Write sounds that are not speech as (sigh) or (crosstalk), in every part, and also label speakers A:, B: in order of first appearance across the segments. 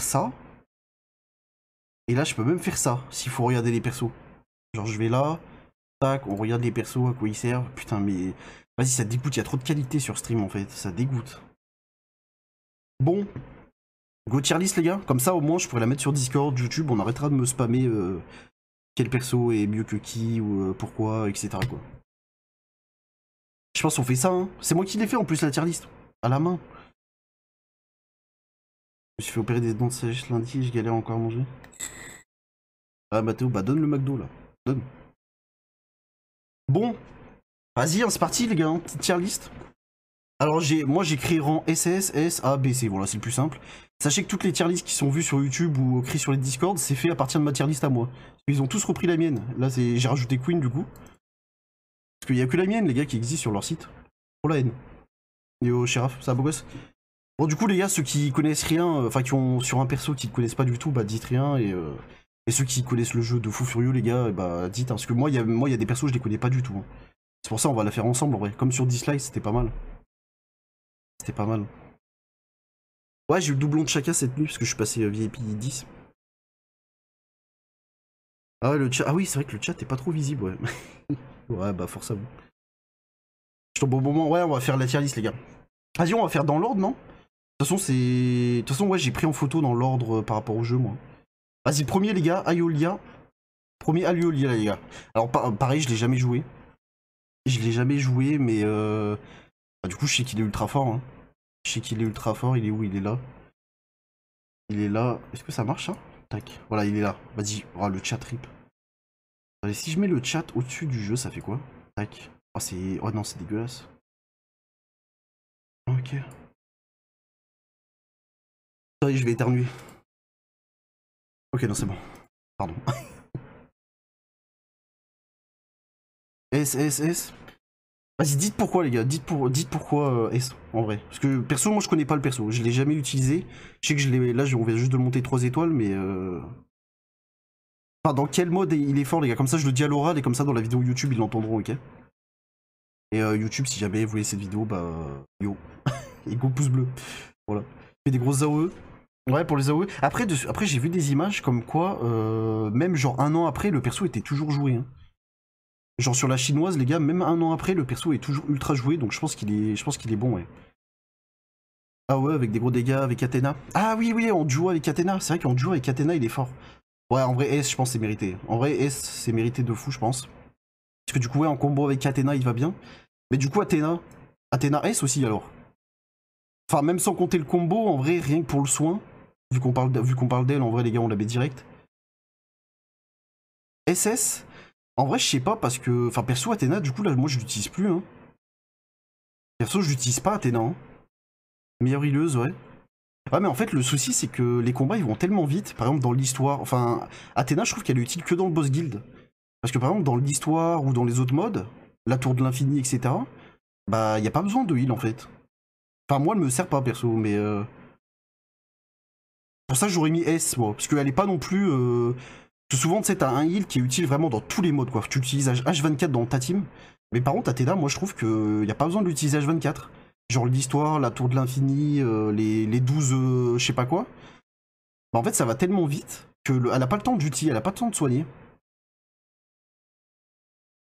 A: ça. Et là, je peux même faire ça, s'il faut regarder les persos. Genre, je vais là, tac, on regarde les persos, à quoi ils servent. Putain, mais vas-y, ça dégoûte, il y a trop de qualité sur stream en fait, ça dégoûte. Bon, go tier list les gars, comme ça au moins je pourrais la mettre sur Discord, YouTube, on arrêtera de me spammer euh, quel perso est mieux que qui, ou euh, pourquoi, etc. quoi. Je pense qu'on fait ça, hein. c'est moi qui l'ai fait en plus la tier list,
B: à la main. Je me suis fait opérer des dents de sagesse lundi et je galère encore à manger. Ah Mathéo, bah donne le McDo là. Donne.
A: Bon. Vas-y, hein, c'est parti les gars, hein, tier list. Alors j'ai, moi j'écris rang SS, S, A, B, C. Voilà, c'est le plus simple. Sachez que toutes les tier lists qui sont vues sur YouTube ou écrites sur les Discord, c'est fait à partir de ma tier list à moi. Ils ont tous repris la mienne. Là, c'est, j'ai rajouté Queen du coup. Parce qu'il n'y a que la mienne, les gars, qui existe sur leur site. Oh la haine. Yo, Shéraf, ça beau gosse Bon, du coup, les gars, ceux qui connaissent rien, euh, enfin, qui ont sur un perso qui ne connaissent pas du tout, bah, dites rien. Et, euh, et ceux qui connaissent le jeu de fou furieux, les gars, bah, dites. Hein, parce que moi, il y a des persos, je les connais pas du tout. Hein. C'est pour ça, on va la faire ensemble, en Comme sur Dislike, c'était pas mal. C'était pas mal. Ouais, j'ai eu le doublon de chacun cette nuit parce que je suis passé euh, VIP 10.
B: Ah le chat. Ah oui, c'est vrai que le chat est pas trop visible, ouais.
A: (laughs) ouais, bah forcément Je tombe au bon moment. Ouais, on va faire la tier list, les gars. Vas-y, on va faire dans l'ordre, non de toute façon, c'est. De toute façon, ouais, j'ai pris en photo dans l'ordre euh, par rapport au jeu, moi. Vas-y, premier, les gars, Aiolia. Premier Aiolia, les gars. Alors, pareil, je l'ai jamais joué. Je l'ai jamais joué, mais. Euh... Bah, du coup, je sais qu'il est ultra fort. Hein. Je sais qu'il est ultra fort. Il est où Il est là. Il est là. Est-ce que ça marche, ça hein? Tac. Voilà, il est là. Vas-y. Oh, le chat rip. Allez, si je mets le chat au-dessus du jeu, ça fait quoi Tac. Oh, c'est. Oh non, c'est dégueulasse. Ok.
B: Attendez, je vais éternuer. Ok, non, c'est bon. Pardon. (laughs)
A: S, S, S. Vas-y, dites pourquoi, les gars. Dites, pour, dites pourquoi euh, S, en vrai. Parce que perso, moi, je connais pas le perso. Je l'ai jamais utilisé. Je sais que je l'ai. Là, on vient juste de monter 3 étoiles, mais. Euh... Enfin, dans quel mode il est fort, les gars Comme ça, je le dis à l'oral et comme ça, dans la vidéo YouTube, ils l'entendront, ok Et euh, YouTube, si jamais vous voulez cette vidéo, bah. Yo. et (laughs) go pouce bleu. Voilà. Je fais des grosses AOE. Ouais, pour les AOE. Après, j'ai vu des images comme quoi, euh, même genre un an après, le perso était toujours joué. Hein. Genre sur la chinoise, les gars, même un an après, le perso est toujours ultra joué, donc je pense qu'il est, je pense qu'il est bon, ouais. Ah ouais, avec des gros dégâts, avec Athena. Ah oui, oui, On joue avec Athena. C'est vrai qu'on joue avec Athena, il est fort. Ouais, en vrai, S, je pense, c'est mérité. En vrai, S, c'est mérité de fou, je pense. Parce que du coup, ouais, en combo avec Athena, il va bien. Mais du coup, Athena, Athena S aussi, alors. Enfin, même sans compter le combo, en vrai, rien que pour le soin, vu qu'on parle, d'elle, en vrai, les gars, on la met direct. SS En vrai, je sais pas, parce que. Enfin, perso, Athéna, du coup, là, moi, je l'utilise plus. Hein. Perso, je l'utilise pas, Athéna. Hein. Meilleure healuse ouais. Ah, mais en fait, le souci, c'est que les combats, ils vont tellement vite. Par exemple, dans l'histoire. Enfin, Athéna, je trouve qu'elle est utile que dans le boss guild. Parce que, par exemple, dans l'histoire ou dans les autres modes, la tour de l'infini, etc., bah, il n'y a pas besoin de heal, en fait. Enfin, moi, elle me sert pas, perso, mais. Euh... Pour ça, j'aurais mis S, moi, parce qu'elle est pas non plus. Euh... que souvent, tu t'as un heal qui est utile vraiment dans tous les modes, quoi. Tu utilises H24 dans ta team, mais par contre, à Teda, moi, je trouve qu'il n'y a pas besoin de l'utiliser H24. Genre l'histoire, la tour de l'infini, euh, les, les 12, euh, je sais pas quoi. Bah, en fait, ça va tellement vite qu'elle elle a pas le temps d'utiliser, elle a pas le temps de soigner.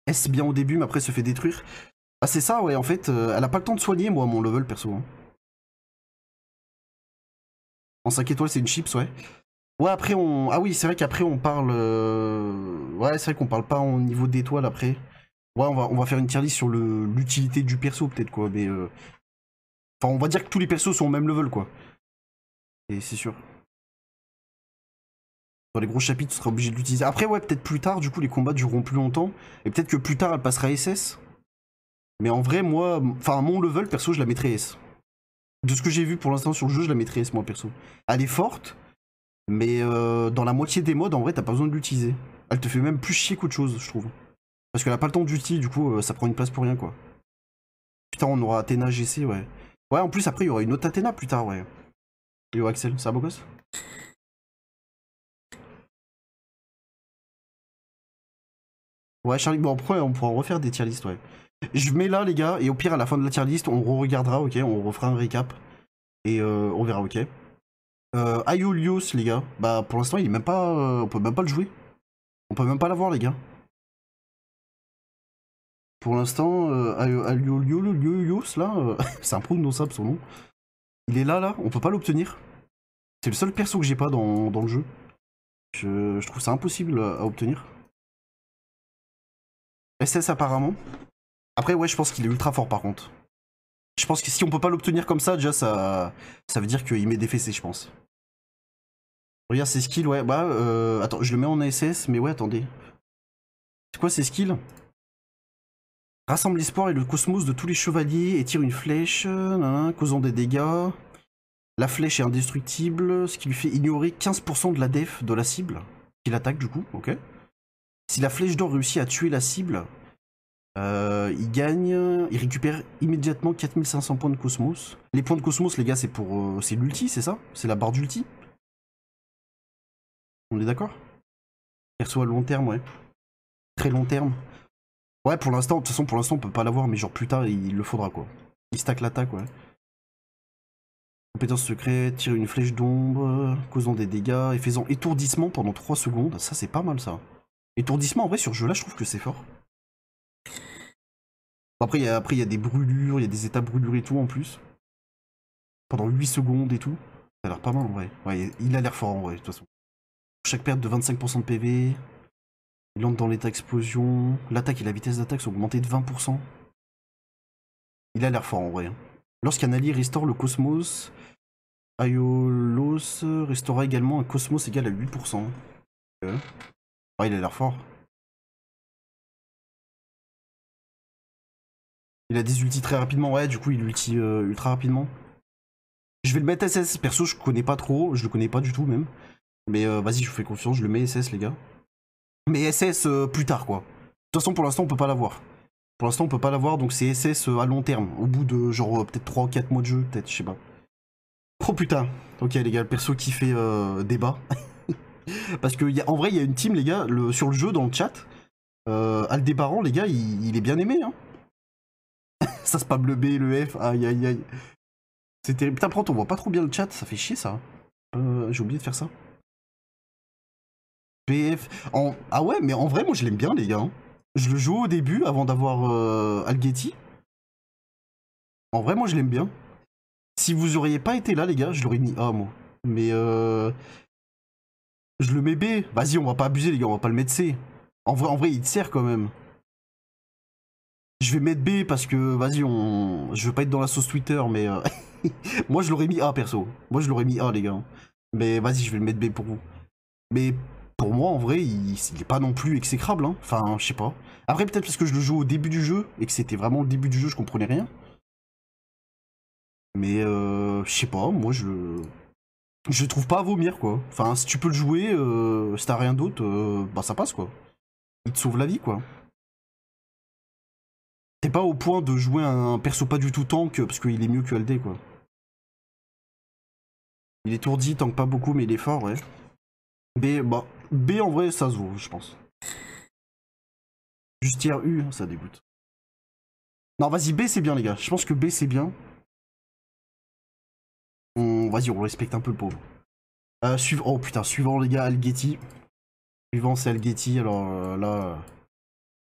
A: S bien au début, mais après se fait détruire. Ah c'est ça, ouais, en fait, euh, elle a pas le temps de soigner, moi, mon level, perso. Hein. En 5 étoiles, c'est une chips, ouais. Ouais, après, on. Ah oui, c'est vrai qu'après, on parle. Euh, ouais, c'est vrai qu'on parle pas au niveau d'étoiles après. Ouais, on va, on va faire une tier list sur l'utilité du perso, peut-être, quoi. Mais. Euh, enfin, on va dire que tous les persos sont au même level, quoi. Et c'est sûr. Dans les gros chapitres, tu seras obligé de l'utiliser. Après, ouais, peut-être plus tard, du coup, les combats dureront plus longtemps. Et peut-être que plus tard, elle passera SS. Mais en vrai, moi. Enfin, mon level, perso, je la mettrais S de ce que j'ai vu pour l'instant sur le jeu, je la maîtrise moi perso. Elle est forte, mais euh, dans la moitié des modes, en vrai, t'as pas besoin de l'utiliser. Elle te fait même plus chier qu'autre chose, je trouve. Parce qu'elle a pas le temps d'utiliser, du coup, euh, ça prend une place pour rien, quoi. Putain, on aura Athéna GC, ouais. Ouais, en plus, après, il y aura une autre Athéna plus tard, ouais. Yo, Axel, ça va, beau gosse Ouais, Charlie, bon, après, on pourra refaire des tier list, ouais je mets là, les gars, et au pire, à la fin de la tier list, on re-regardera, ok On refera un récap. Et euh, on verra, ok euh, les gars. Bah, pour l'instant, il est même pas. Euh, on peut même pas le jouer. On peut même pas l'avoir, les gars. Pour l'instant, euh, là. Euh, (laughs) c'est imprononçable son nom. Il est là, là. On peut pas l'obtenir. C'est le seul perso que j'ai pas dans, le jeu.
B: je trouve ça impossible à obtenir.
A: SS apparemment. Après, ouais, je pense qu'il est ultra fort par contre. Je pense que si on peut pas l'obtenir comme ça, déjà, ça, ça veut dire qu'il met des je pense. Regarde ses skills, ouais. Bah, euh, attends, je le mets en ASS, mais ouais, attendez. C'est quoi ses skills Rassemble l'espoir et le cosmos de tous les chevaliers et tire une flèche, causant des dégâts. La flèche est indestructible, ce qui lui fait ignorer 15% de la def de la cible, qu'il attaque du coup, ok. Si la flèche d'or réussit à tuer la cible, euh, il gagne, il récupère immédiatement 4500 points de Cosmos. Les points de Cosmos, les gars, c'est pour, euh, c'est l'ulti, c'est ça C'est la barre d'ulti On est d'accord Perso à long terme, ouais. Très long terme. Ouais, pour l'instant, de toute façon, pour l'instant, on peut pas l'avoir, mais genre plus tard, il le faudra, quoi. Il stack l'attaque, ouais. Compétence secrète, tirer une flèche d'ombre, causant des dégâts et faisant étourdissement pendant 3 secondes. Ça, c'est pas mal, ça. Étourdissement, en vrai, sur jeu-là, je trouve que c'est fort. Après, il y a des brûlures, il y a des états brûlures et tout en plus. Pendant 8 secondes et tout. Ça a l'air pas mal en vrai. Ouais, il a l'air fort en vrai, de toute façon. Chaque perte de 25% de PV. Il entre dans l'état explosion. L'attaque et la vitesse d'attaque sont augmentées de 20%. Il a l'air fort en vrai. Hein. Lorsqu'un allié restaure le cosmos, Aiolos restaura également un cosmos égal à 8%.
B: Euh. Ouais, il a l'air fort.
A: Il a des ultis très rapidement, ouais, du coup il ulti euh, ultra rapidement. Je vais le mettre SS, perso je connais pas trop, je le connais pas du tout même. Mais euh, vas-y, je vous fais confiance, je le mets SS les gars. Mais SS euh, plus tard quoi. De toute façon pour l'instant on peut pas l'avoir. Pour l'instant on peut pas l'avoir donc c'est SS à long terme, au bout de genre peut-être 3 ou 4 mois de jeu, peut-être, je sais pas. Oh putain, ok les gars, le perso qui fait débat. (laughs) Parce que en vrai il y a une team les gars, sur le jeu dans le chat. Aldébaran les gars il, il est bien aimé hein ça pas le B le F, aïe aïe aïe. C'est terrible. Putain, prends, on voit pas trop bien le chat, ça fait chier ça. Euh, j'ai oublié de faire ça. BF. En... Ah ouais, mais en vrai, moi je l'aime bien, les gars. Hein. Je le joue au début avant d'avoir Alghetti euh, Algetti. En vrai, moi je l'aime bien. Si vous auriez pas été là, les gars, je l'aurais mis A, moi. Mais euh... Je le mets B. Vas-y, on va pas abuser, les gars, on va pas le mettre C. En vrai, en vrai il te sert quand même. Je vais mettre B parce que, vas-y, on... je veux pas être dans la sauce Twitter, mais euh, (laughs) moi je l'aurais mis A perso. Moi je l'aurais mis A, les gars. Mais vas-y, je vais le mettre B pour vous. Mais pour moi, en vrai, il, il est pas non plus exécrable. Hein. Enfin, je sais pas. Après, peut-être parce que je le joue au début du jeu et que c'était vraiment le début du jeu, je comprenais rien. Mais euh, je sais pas, moi je. Je trouve pas à vomir quoi. Enfin, si tu peux le jouer, euh, si t'as rien d'autre, euh, bah ça passe quoi. Il te sauve la vie quoi au point de jouer un perso pas du tout tank, parce qu'il est mieux que Aldé, quoi.
B: Il est tourdi, tank pas beaucoup, mais il est fort, ouais. B, bah, B en vrai, ça se vaut, je pense. Juste hier U, ça dégoûte. Non, vas-y, B c'est bien, les gars. Je pense que B c'est bien.
A: On... Hmm, vas-y, on respecte un peu le pauvre. Euh, suivant... Oh putain, suivant, les gars, Algetti. Suivant, c'est Algetti, alors euh, là... Euh,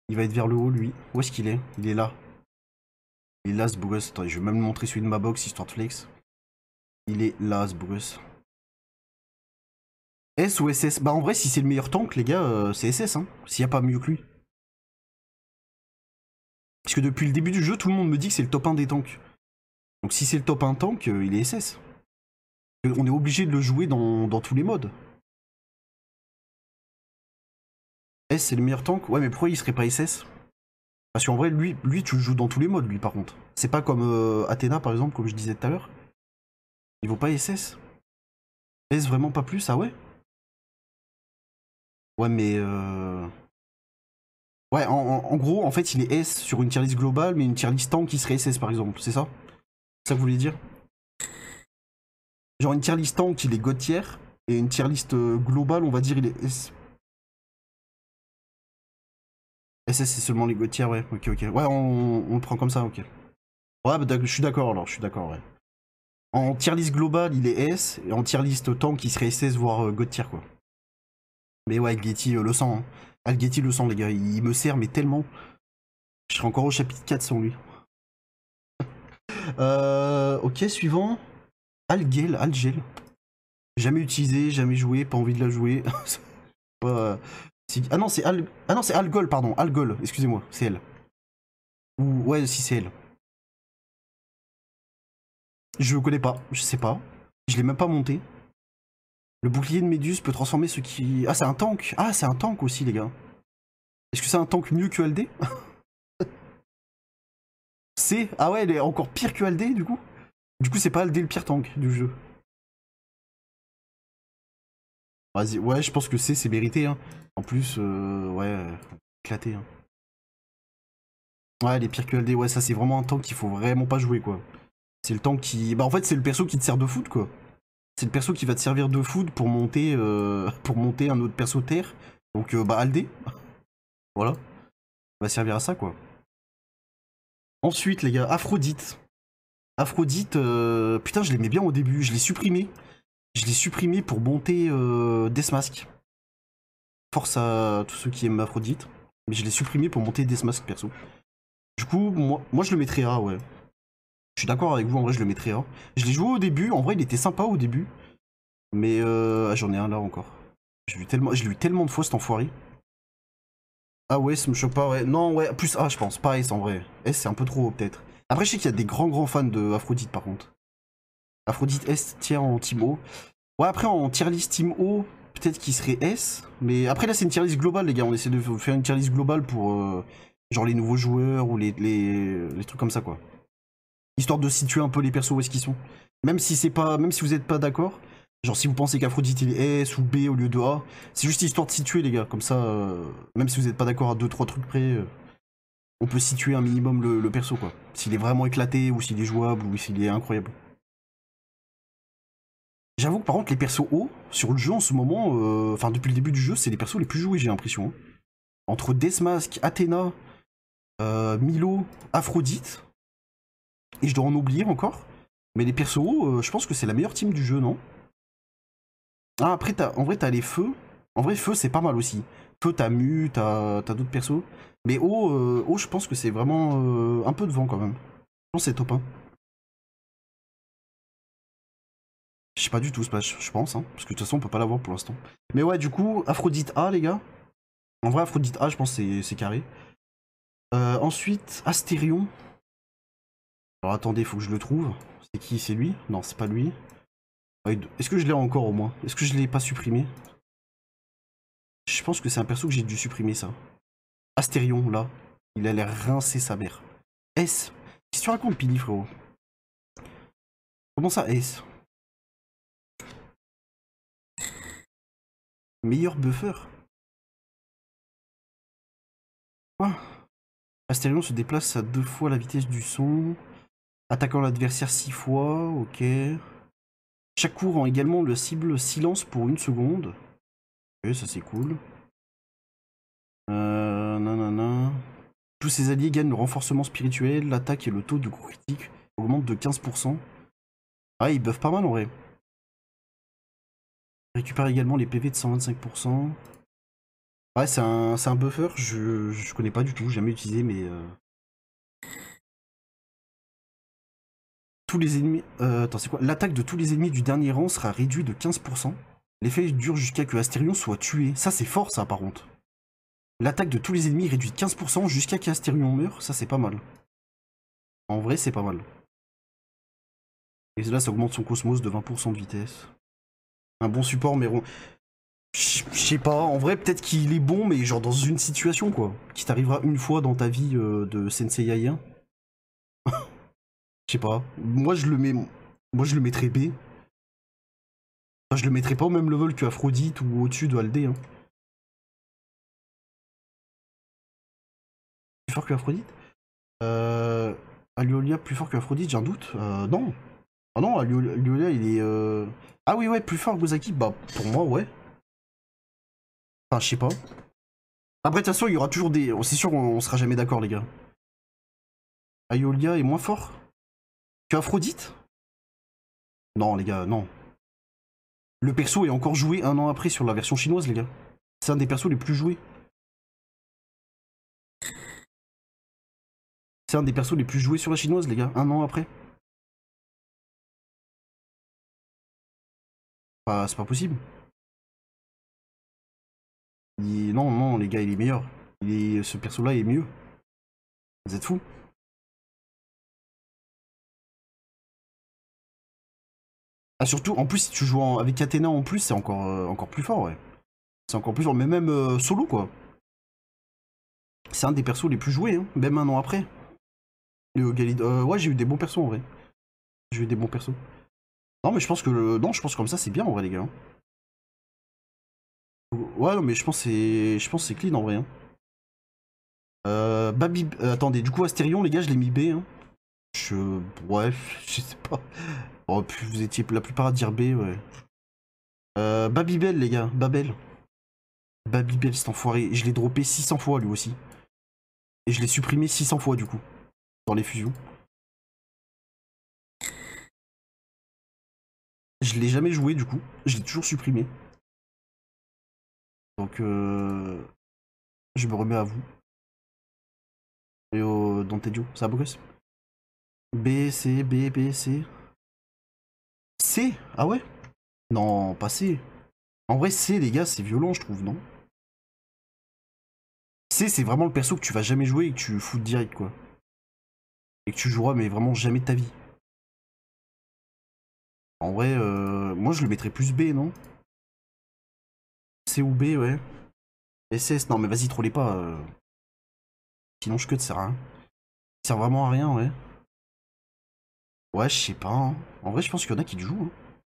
A: il va être vers le haut, lui. Où est-ce qu'il est, il, est là. Il est là, ce Bruce. je vais même montrer celui de ma box, histoire de flex. Il est là, ce Bruce. S ou SS Bah en vrai, si c'est le meilleur tank, les gars, euh, c'est SS. Hein. S'il n'y a pas mieux que lui. Parce que depuis le début du jeu, tout le monde me dit que c'est le top 1 des tanks. Donc si c'est le top 1 tank, euh, il est SS. On est obligé de le jouer dans tous les modes. S eh, c'est le meilleur tank Ouais mais pourquoi il serait pas SS Parce qu'en vrai lui, lui tu le joues dans tous les modes lui par contre. C'est pas comme euh, Athéna par exemple comme je disais tout à l'heure. Il vaut pas SS. S vraiment pas plus, ah ouais Ouais mais euh... Ouais en, gros en fait il est S sur une tier list globale mais une tier list tank qui serait SS par exemple, c'est ça ça que vous voulez dire Genre une tier list tank il est God et une tier list euh, globale on va dire il est S. SS, c'est seulement les gouttières, ouais. Ok, ok. Ouais, on, le prend comme ça, ok. Ouais, bah, je suis d'accord alors, je suis d'accord, ouais. En tier list global, il est S, et en tier list tank, il serait SS, voire euh, quoi. Mais ouais, Algetti euh, le sent Hein. Algetti le sent les gars. Il, me sert, mais tellement. Je serais encore au chapitre 4 sans lui. (laughs) euh, ok, suivant. Algel, Algel. Jamais utilisé, jamais joué, pas envie de la jouer. (laughs) Ah non, c'est Al... Ah non, c'est Algol, pardon. Algol, excusez-moi, c'est elle.
B: Ou ouais, si c'est elle.
A: Je le connais pas, je sais pas. Je l'ai même pas monté. Le bouclier de Méduse peut transformer ce qui... Ah, c'est un tank Ah, c'est un tank aussi, les gars. Est-ce que c'est un tank mieux que Aldé (laughs) C'est... Ah ouais, elle est encore pire que LD, du coup Du coup,
B: c'est pas Aldé le pire tank du jeu. ouais,
A: je pense que c'est, c'est mérité. Hein. En plus, euh, ouais, éclaté. Hein. Ouais, les pires que Aldé. ouais, ça, c'est vraiment un tank qu'il faut vraiment pas jouer, quoi. C'est le tank qui... Bah, en fait, c'est le perso qui te sert de foot, quoi. C'est le perso qui va te servir de foot pour monter, euh, pour monter un autre perso terre. Donc, euh, bah, Aldé. voilà. va servir à ça, quoi. Ensuite, les gars, Aphrodite. Aphrodite, euh, putain, je l'aimais bien au début. Je l'ai supprimé. Je l'ai supprimé pour monter euh, Deathmask. Force à tous ceux qui aiment Aphrodite. Mais je l'ai supprimé pour monter Deathmask perso. Du coup, moi, moi je le mettrai A, ouais. Je suis d'accord avec vous, en vrai je le mettrais A. Je l'ai joué au début, en vrai il était sympa au début. Mais euh, ah, j'en ai un là encore. Je l'ai tellement, tellement de fois cet enfoiré. Ah ouais, ça me choque pas, ouais. Non, ouais, plus A je pense, pas S en vrai. S c'est un peu trop peut-être. Après je sais qu'il y a des grands grands fans de Aphrodite par contre. Aphrodite S tiers en team O. Ouais, après en tier list team O, peut-être qu'il serait S. Mais après là, c'est une tier list globale, les gars. On essaie de faire une tier list globale pour euh, genre les nouveaux joueurs ou les, les, trucs comme ça, quoi. Histoire de situer un peu les persos où est-ce qu'ils sont. Même si c'est pas, même si vous êtes pas d'accord, genre si vous pensez qu'Aphrodite est S ou B au lieu de A, c'est juste histoire de situer, les gars. Comme ça, euh, même si vous n'êtes pas d'accord à 2-3 trucs près. Euh, on peut situer un minimum le perso quoi. S'il est vraiment éclaté ou s'il est jouable ou s'il est incroyable. J'avoue que par contre, les persos hauts, sur le jeu en ce moment, euh, enfin depuis le début du jeu, c'est les persos les plus joués, j'ai l'impression. Hein. Entre Deathmask, Athéna, euh, Milo, Aphrodite, et je dois en oublier encore. Mais les persos hauts, euh, je pense que c'est la meilleure team du jeu, non Ah, après, as, en vrai, t'as les feux. En vrai, feu, c'est pas mal aussi. Feu, t'as Mu, t'as d'autres persos. Mais haut, haut je pense que c'est vraiment un peu devant quand même. Je pense que c'est top 1. Je sais pas du tout ce je pense, hein, parce que de toute façon on peut pas l'avoir pour l'instant. Mais ouais, du coup, Aphrodite A, les gars. En vrai, Aphrodite A, je pense c'est, c'est carré. Euh, ensuite, Astérion. Alors attendez, faut que je le trouve. C'est qui C'est lui Non, c'est pas lui. Ah, est-ce que je l'ai encore au moins Est-ce que je l'ai pas supprimé Je pense que c'est un perso que j'ai dû supprimer ça. Astérion, là. Il a l'air rincé sa mère. S Qu'est-ce que tu racontes, Pini, frérot
B: Comment ça, S meilleur buffer. Quoi
A: se déplace à deux fois la vitesse du son, attaquant l'adversaire six fois, ok. Chaque coup rend également le cible silence pour une seconde. Ok, ça c'est cool. Euh, nanana. Tous ses alliés gagnent le renforcement spirituel, l'attaque et le taux de coup critique augmentent de 15%. Ah, ils buffent pas mal en vrai. Récupère également les PV de 125%. Ouais, c'est un, buffer, je, je connais pas du tout, jamais utilisé, mais...
B: Euh. Tous les ennemis... Euh,
A: attends, c'est quoi L'attaque de tous les ennemis du dernier rang sera réduite de 15%. L'effet dure jusqu'à que Astérion soit tué. Ça, c'est fort, ça, par contre. L'attaque de tous les ennemis réduite de 15% jusqu'à qu'Asterion
B: meure. Ça, c'est pas mal. En vrai, c'est pas mal. Et
A: là, ça augmente son cosmos de 20% de vitesse un bon support, mais je sais pas. En vrai, peut-être qu'il est bon, mais genre dans une situation quoi, qui t'arrivera une fois dans ta vie euh, de Sensei Aien. (laughs) Je sais pas. Moi, je le mets. Moi, je le mettrais B. Enfin, je le mettrais pas au même level que Aphrodite ou au-dessus de
B: Aldé. Hein. Plus fort que
A: Aphrodite euh... plus fort que Aphrodite, j'ai un doute. Euh, non, ah non, Aiolia il est. Euh, ah oui, ouais, plus fort que Gozaki. Bah, pour moi, ouais. Enfin, je sais pas. Après, de toute façon, il y aura toujours des. Oh, c'est sûr qu'on sera jamais d'accord, les gars.
B: Aiolia est moins fort que Aphrodite Non, les gars, non. Le perso est encore joué un an après sur la version chinoise, les gars. C'est un des persos les plus joués. C'est un des persos les plus joués sur la chinoise, les gars, un an après. pas, pas possible. non, non, les gars, il est meilleur. ce perso-là est mieux. Vous êtes fous.
A: Ah, surtout, en plus, si tu joues avec Athéna en plus, c'est encore, euh, encore plus fort, ouais. C'est encore plus fort, mais même euh, solo, quoi. C'est un des persos les plus joués, hein, même un an après. Le euh, Galid... ouais, j'ai eu des bons persos en vrai. J'ai eu des bons persos.
B: Non, mais je pense que non, je pense comme ça c'est bien en vrai les gars. Hein.
A: Ouais, non, mais je pense c'est je pense c'est clean en vrai. Hein. Euh, Babi, euh, attendez, du coup Astérion les gars, je l'ai mis B. Hein. Je bref, (laughs) je sais pas. Oh, vous étiez la plupart à dire B, ouais. Euh, Babybel les gars, Babel. Babybel cet enfoiré, je l'ai droppé 600 fois lui aussi. Et je l'ai supprimé
B: 600 fois du coup dans les fusions. Je l'ai jamais joué du coup, je l'ai toujours supprimé. Donc euh, je me remets à vous.
A: Et au Dio, ça bugue. B, C, B, B, C. C Ah ouais Non, pas C. En vrai, C, les gars, c'est
B: violent, je trouve, non C, c'est vraiment le perso que tu vas jamais jouer et que tu fous direct, quoi. Et que tu joueras, mais vraiment jamais ta vie. En vrai, euh, moi je le mettrais plus B, non C ou B, ouais. SS, non mais vas-y, trollez pas. Euh. Sinon je que te sert à rien. Il sert vraiment à rien, ouais. Ouais, je sais pas. Hein. En vrai,
A: je pense qu'il y en a qui le jouent. Hein.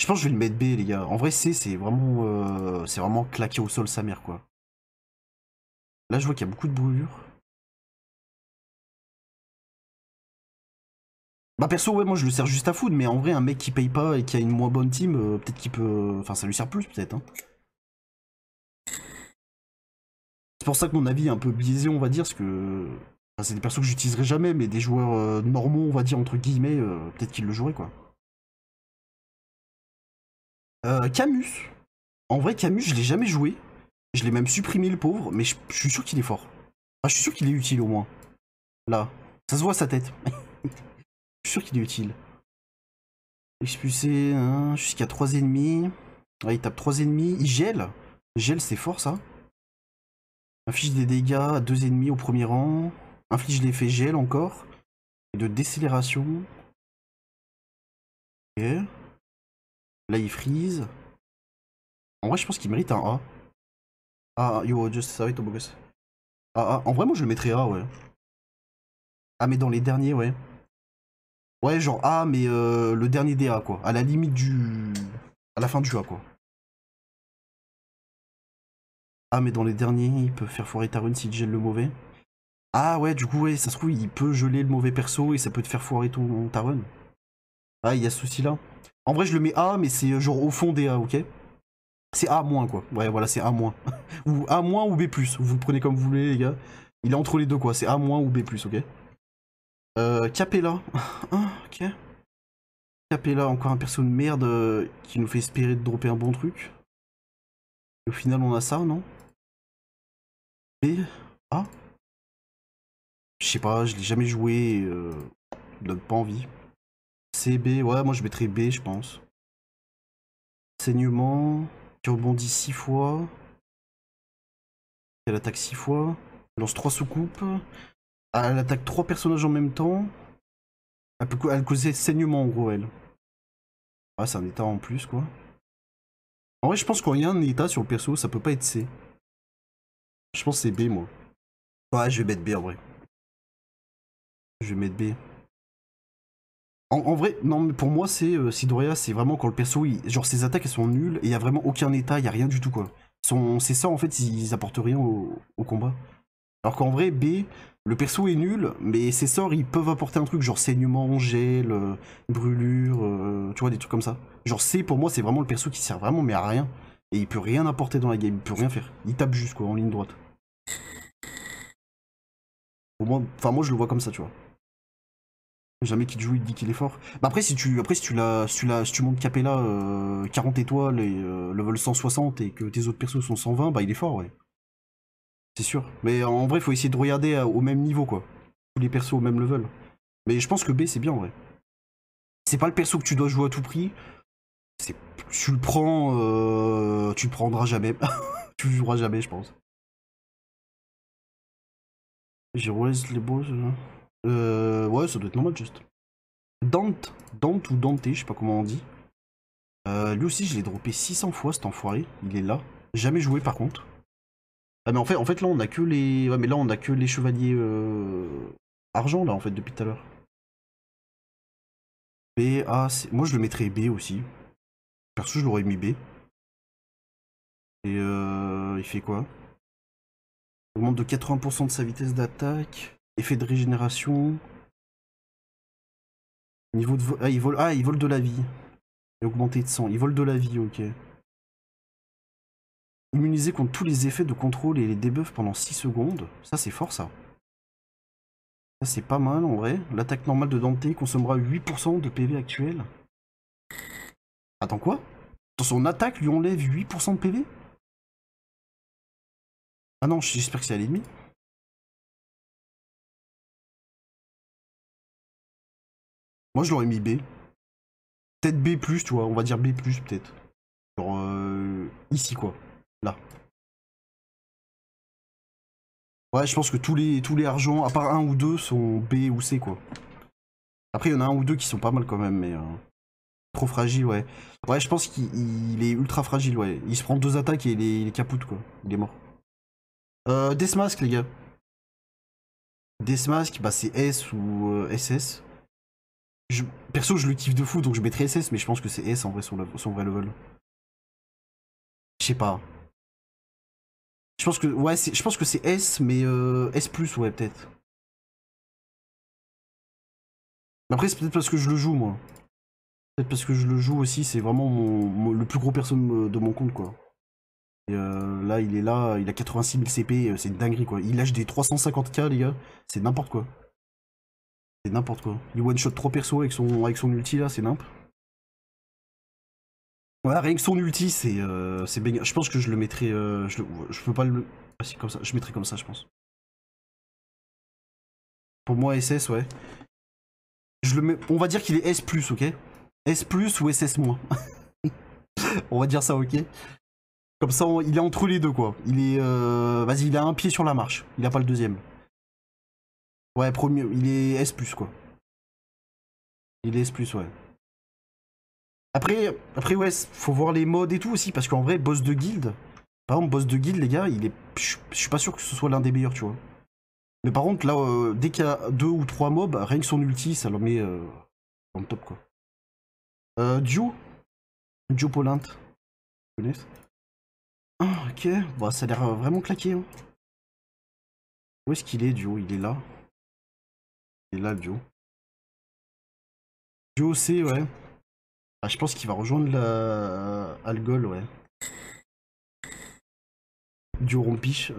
A: Je pense que je vais le mettre B, les gars. En vrai, C, c'est vraiment, euh, c'est vraiment claquer au sol sa mère, quoi. Là, je vois qu'il y a beaucoup de brûlures.
B: Bah perso ouais moi je le sers
A: juste à food mais en vrai un mec qui paye pas et qui a une moins bonne team euh, peut-être qu'il peut enfin ça lui sert plus peut-être hein. C'est pour ça que mon avis est un peu biaisé on va dire parce que c'est des persos que j'utiliserai jamais mais des joueurs euh, normaux on va dire entre guillemets euh, peut-être qu'ils
B: le joueraient quoi. Camus. En vrai
A: Camus je l'ai jamais joué. Je l'ai même supprimé le pauvre mais je, suis sûr qu'il est fort. Enfin, je suis sûr qu'il est utile au moins. Là, ça se voit sa tête. (laughs) sûr qu'il est utile. Expulser hein, jusqu'à 3 ennemis. il tape 3 ennemis. Il gèle. Gèle, c'est fort ça. Inflige des dégâts à 2 ennemis au premier rang. Inflige l'effet gel encore. Et de décélération.
B: Ok. Là, il freeze. En vrai, je
A: pense qu'il mérite un A. Ah, yo, just ça va ah, ah, en vrai, moi, je le mettrais A, ouais. Ah, mais dans les derniers, ouais. Ouais, genre A, ah, mais euh, le dernier DA, quoi. À la limite du. À la fin du A, quoi. Ah, mais dans les derniers, il peut faire foirer ta run s'il gèle le mauvais. Ah, ouais, du coup, ouais, ça se trouve, il peut geler le mauvais perso et ça peut te faire foirer ton, ta Ah, il y a ce souci là. En vrai, je le mets A, mais c'est euh, genre au fond des A, ok C'est A-, quoi. Ouais, voilà, c'est A-. (laughs) ou A- ou B+, vous prenez comme vous voulez, les gars. Il est entre les deux, quoi. C'est A- ou B+, ok euh, Capella. (laughs) Ah, ok. Capella, encore un perso de merde euh, qui nous fait espérer de dropper un bon truc.
B: au final, on a ça, non B A ah.
A: Je sais pas, je l'ai jamais joué. Euh, donc pas envie. CB, ouais, moi je mettrais B, je pense. Saignement, qui rebondit 6 fois. Elle attaque 6 fois. Elle lance 3 soucoupes. Ah, elle attaque trois personnages en même temps. Elle, peut, elle causait saignement en gros, elle. Ah, c'est un état en plus, quoi. En vrai, je pense qu'on y a un
B: état sur le perso, ça peut pas être C. Je pense que c'est B, moi. Ouais, je vais mettre B en vrai.
A: Je vais mettre B. En, vrai, non, mais pour moi, c'est euh, Sidoria, c'est vraiment quand le perso, genre ses attaques, elles sont nulles et il y a vraiment aucun état, il a rien du tout, quoi. C'est ça, en fait, ils, apportent rien au combat. Alors qu'en vrai, B, le perso est nul, mais ses sorts, ils peuvent apporter un truc genre saignement, gel, euh, brûlure, euh, tu vois, des trucs comme ça. Genre c'est pour moi, c'est vraiment le perso qui sert vraiment, mais à rien. Et il peut rien apporter dans la game, il peut rien faire. Il tape juste, quoi, en ligne droite. Au moins, enfin, moi, je le vois comme ça, tu vois. Jamais qu'il joue, il dit qu'il est fort. Mais bah, après, si tu, après, si tu, si tu, montes Capella 40 euh, étoiles et level 160 et que tes autres persos sont 120, bah il est fort, ouais. C'est sûr. Mais en vrai, faut essayer de regarder euh, au même niveau, quoi. Tous les persos au même level. Mais je pense que B, c'est bien, en vrai. C'est pas le perso que tu dois jouer à tout prix. C'est... Tu le prends, euh, tu le prendras jamais. (laughs) tu le joueras jamais, je pense. J'ai vois les boss. Euh, euh... Ouais, ça doit être normal, juste. Dante, Dante ou Dante, je sais pas comment on dit. lui aussi, je l'ai droppé 600 fois cet enfoiré. Il est là. Jamais joué par contre. Ah mais en fait, en fait là on a que les... mais là on a que les chevaliers euh, argent là en fait depuis tout à l'heure. B, A, Moi je le mettrais B aussi. Perso je l'aurais mis B. Et euh, il fait quoi Augmente de 80% de sa vitesse d'attaque. Effet de régénération. Niveau de... Ah, il vole... ah il vole de la vie. Et augmenté de 100. Il vole de la vie, ok. Immunisé contre tous les effets de contrôle et les debuffs pendant 6 secondes. Ça, c'est fort, ça. Ça, c'est pas mal, en vrai. L'attaque normale de Dante consommera 8% de PV actuel. Attends, quoi Dans son attaque, lui enlève 8% de PV
B: Ah non, j'espère que c'est à l'ennemi. Moi, je l'aurais mis B. Peut-être B+, tu vois, on va dire B+, peut-être. Genre, euh, ici, quoi. Là. Ouais, je pense que tous les, tous les
A: argents, à part un ou deux, sont B ou C, quoi. Après, il y en a un ou deux qui sont pas mal quand même, mais... Euh, trop fragile, ouais. Ouais, je pense qu'il est ultra fragile, ouais. Il se prend deux attaques et il est, capote quoi. Il est mort. Euh, Deathmask, les gars. Deathmask, bah c'est S ou SS. Euh, perso, je le kiffe de fou, donc je mettrais SS, mais je pense que c'est S en vrai, son, son vrai level. Je sais pas. Je pense que ouais, je pense que c'est S, mais euh, S ouais
B: peut-être. Après c'est peut-être parce que je le joue moi.
A: Peut-être parce que je le joue aussi, c'est vraiment mon, le plus gros perso de mon compte quoi. Et euh, là il est là, il a 86 000 CP, c'est une dinguerie quoi. Il lâche des 350k les gars, c'est n'importe quoi. C'est n'importe quoi. Il one shot 3 perso avec son avec son ulti là, c'est quoi. Voilà, rien que son ulti, c'est euh, Je pense
B: que je le mettrai... Euh, je, peux pas le... Ah si, comme ça. Je mettrai comme ça, je pense.
A: Pour moi, SS, ouais. Je le mets... On va dire qu'il est S+, ok S+, ou SS-. (laughs) on va dire ça, ok Comme ça, il est entre les deux, quoi. Il est... Euh, vas-y, il a un pied sur la marche. Il a pas le deuxième. Ouais, premier... Il est S+, quoi. Il est S+, ouais. Après, après ouais, faut voir les modes et tout aussi, parce qu'en vrai, boss de guild, par exemple, boss de guild, les gars, il est, je suis pas sûr que ce soit l'un des meilleurs, tu vois. Mais par contre, là, euh, dès qu'il y a deux ou trois mobs, rien que son ulti, ça le met en euh, top, quoi. Euh, duo Dio
B: Ah, ok. Bah, ça a l'air euh, vraiment claqué, hein. Où est-ce qu'il est, duo Il est là. Il est là, duo. Duo c'est,
A: ouais. Ah, je pense qu'il va rejoindre la... Euh, Algol, ouais. Du rompiche.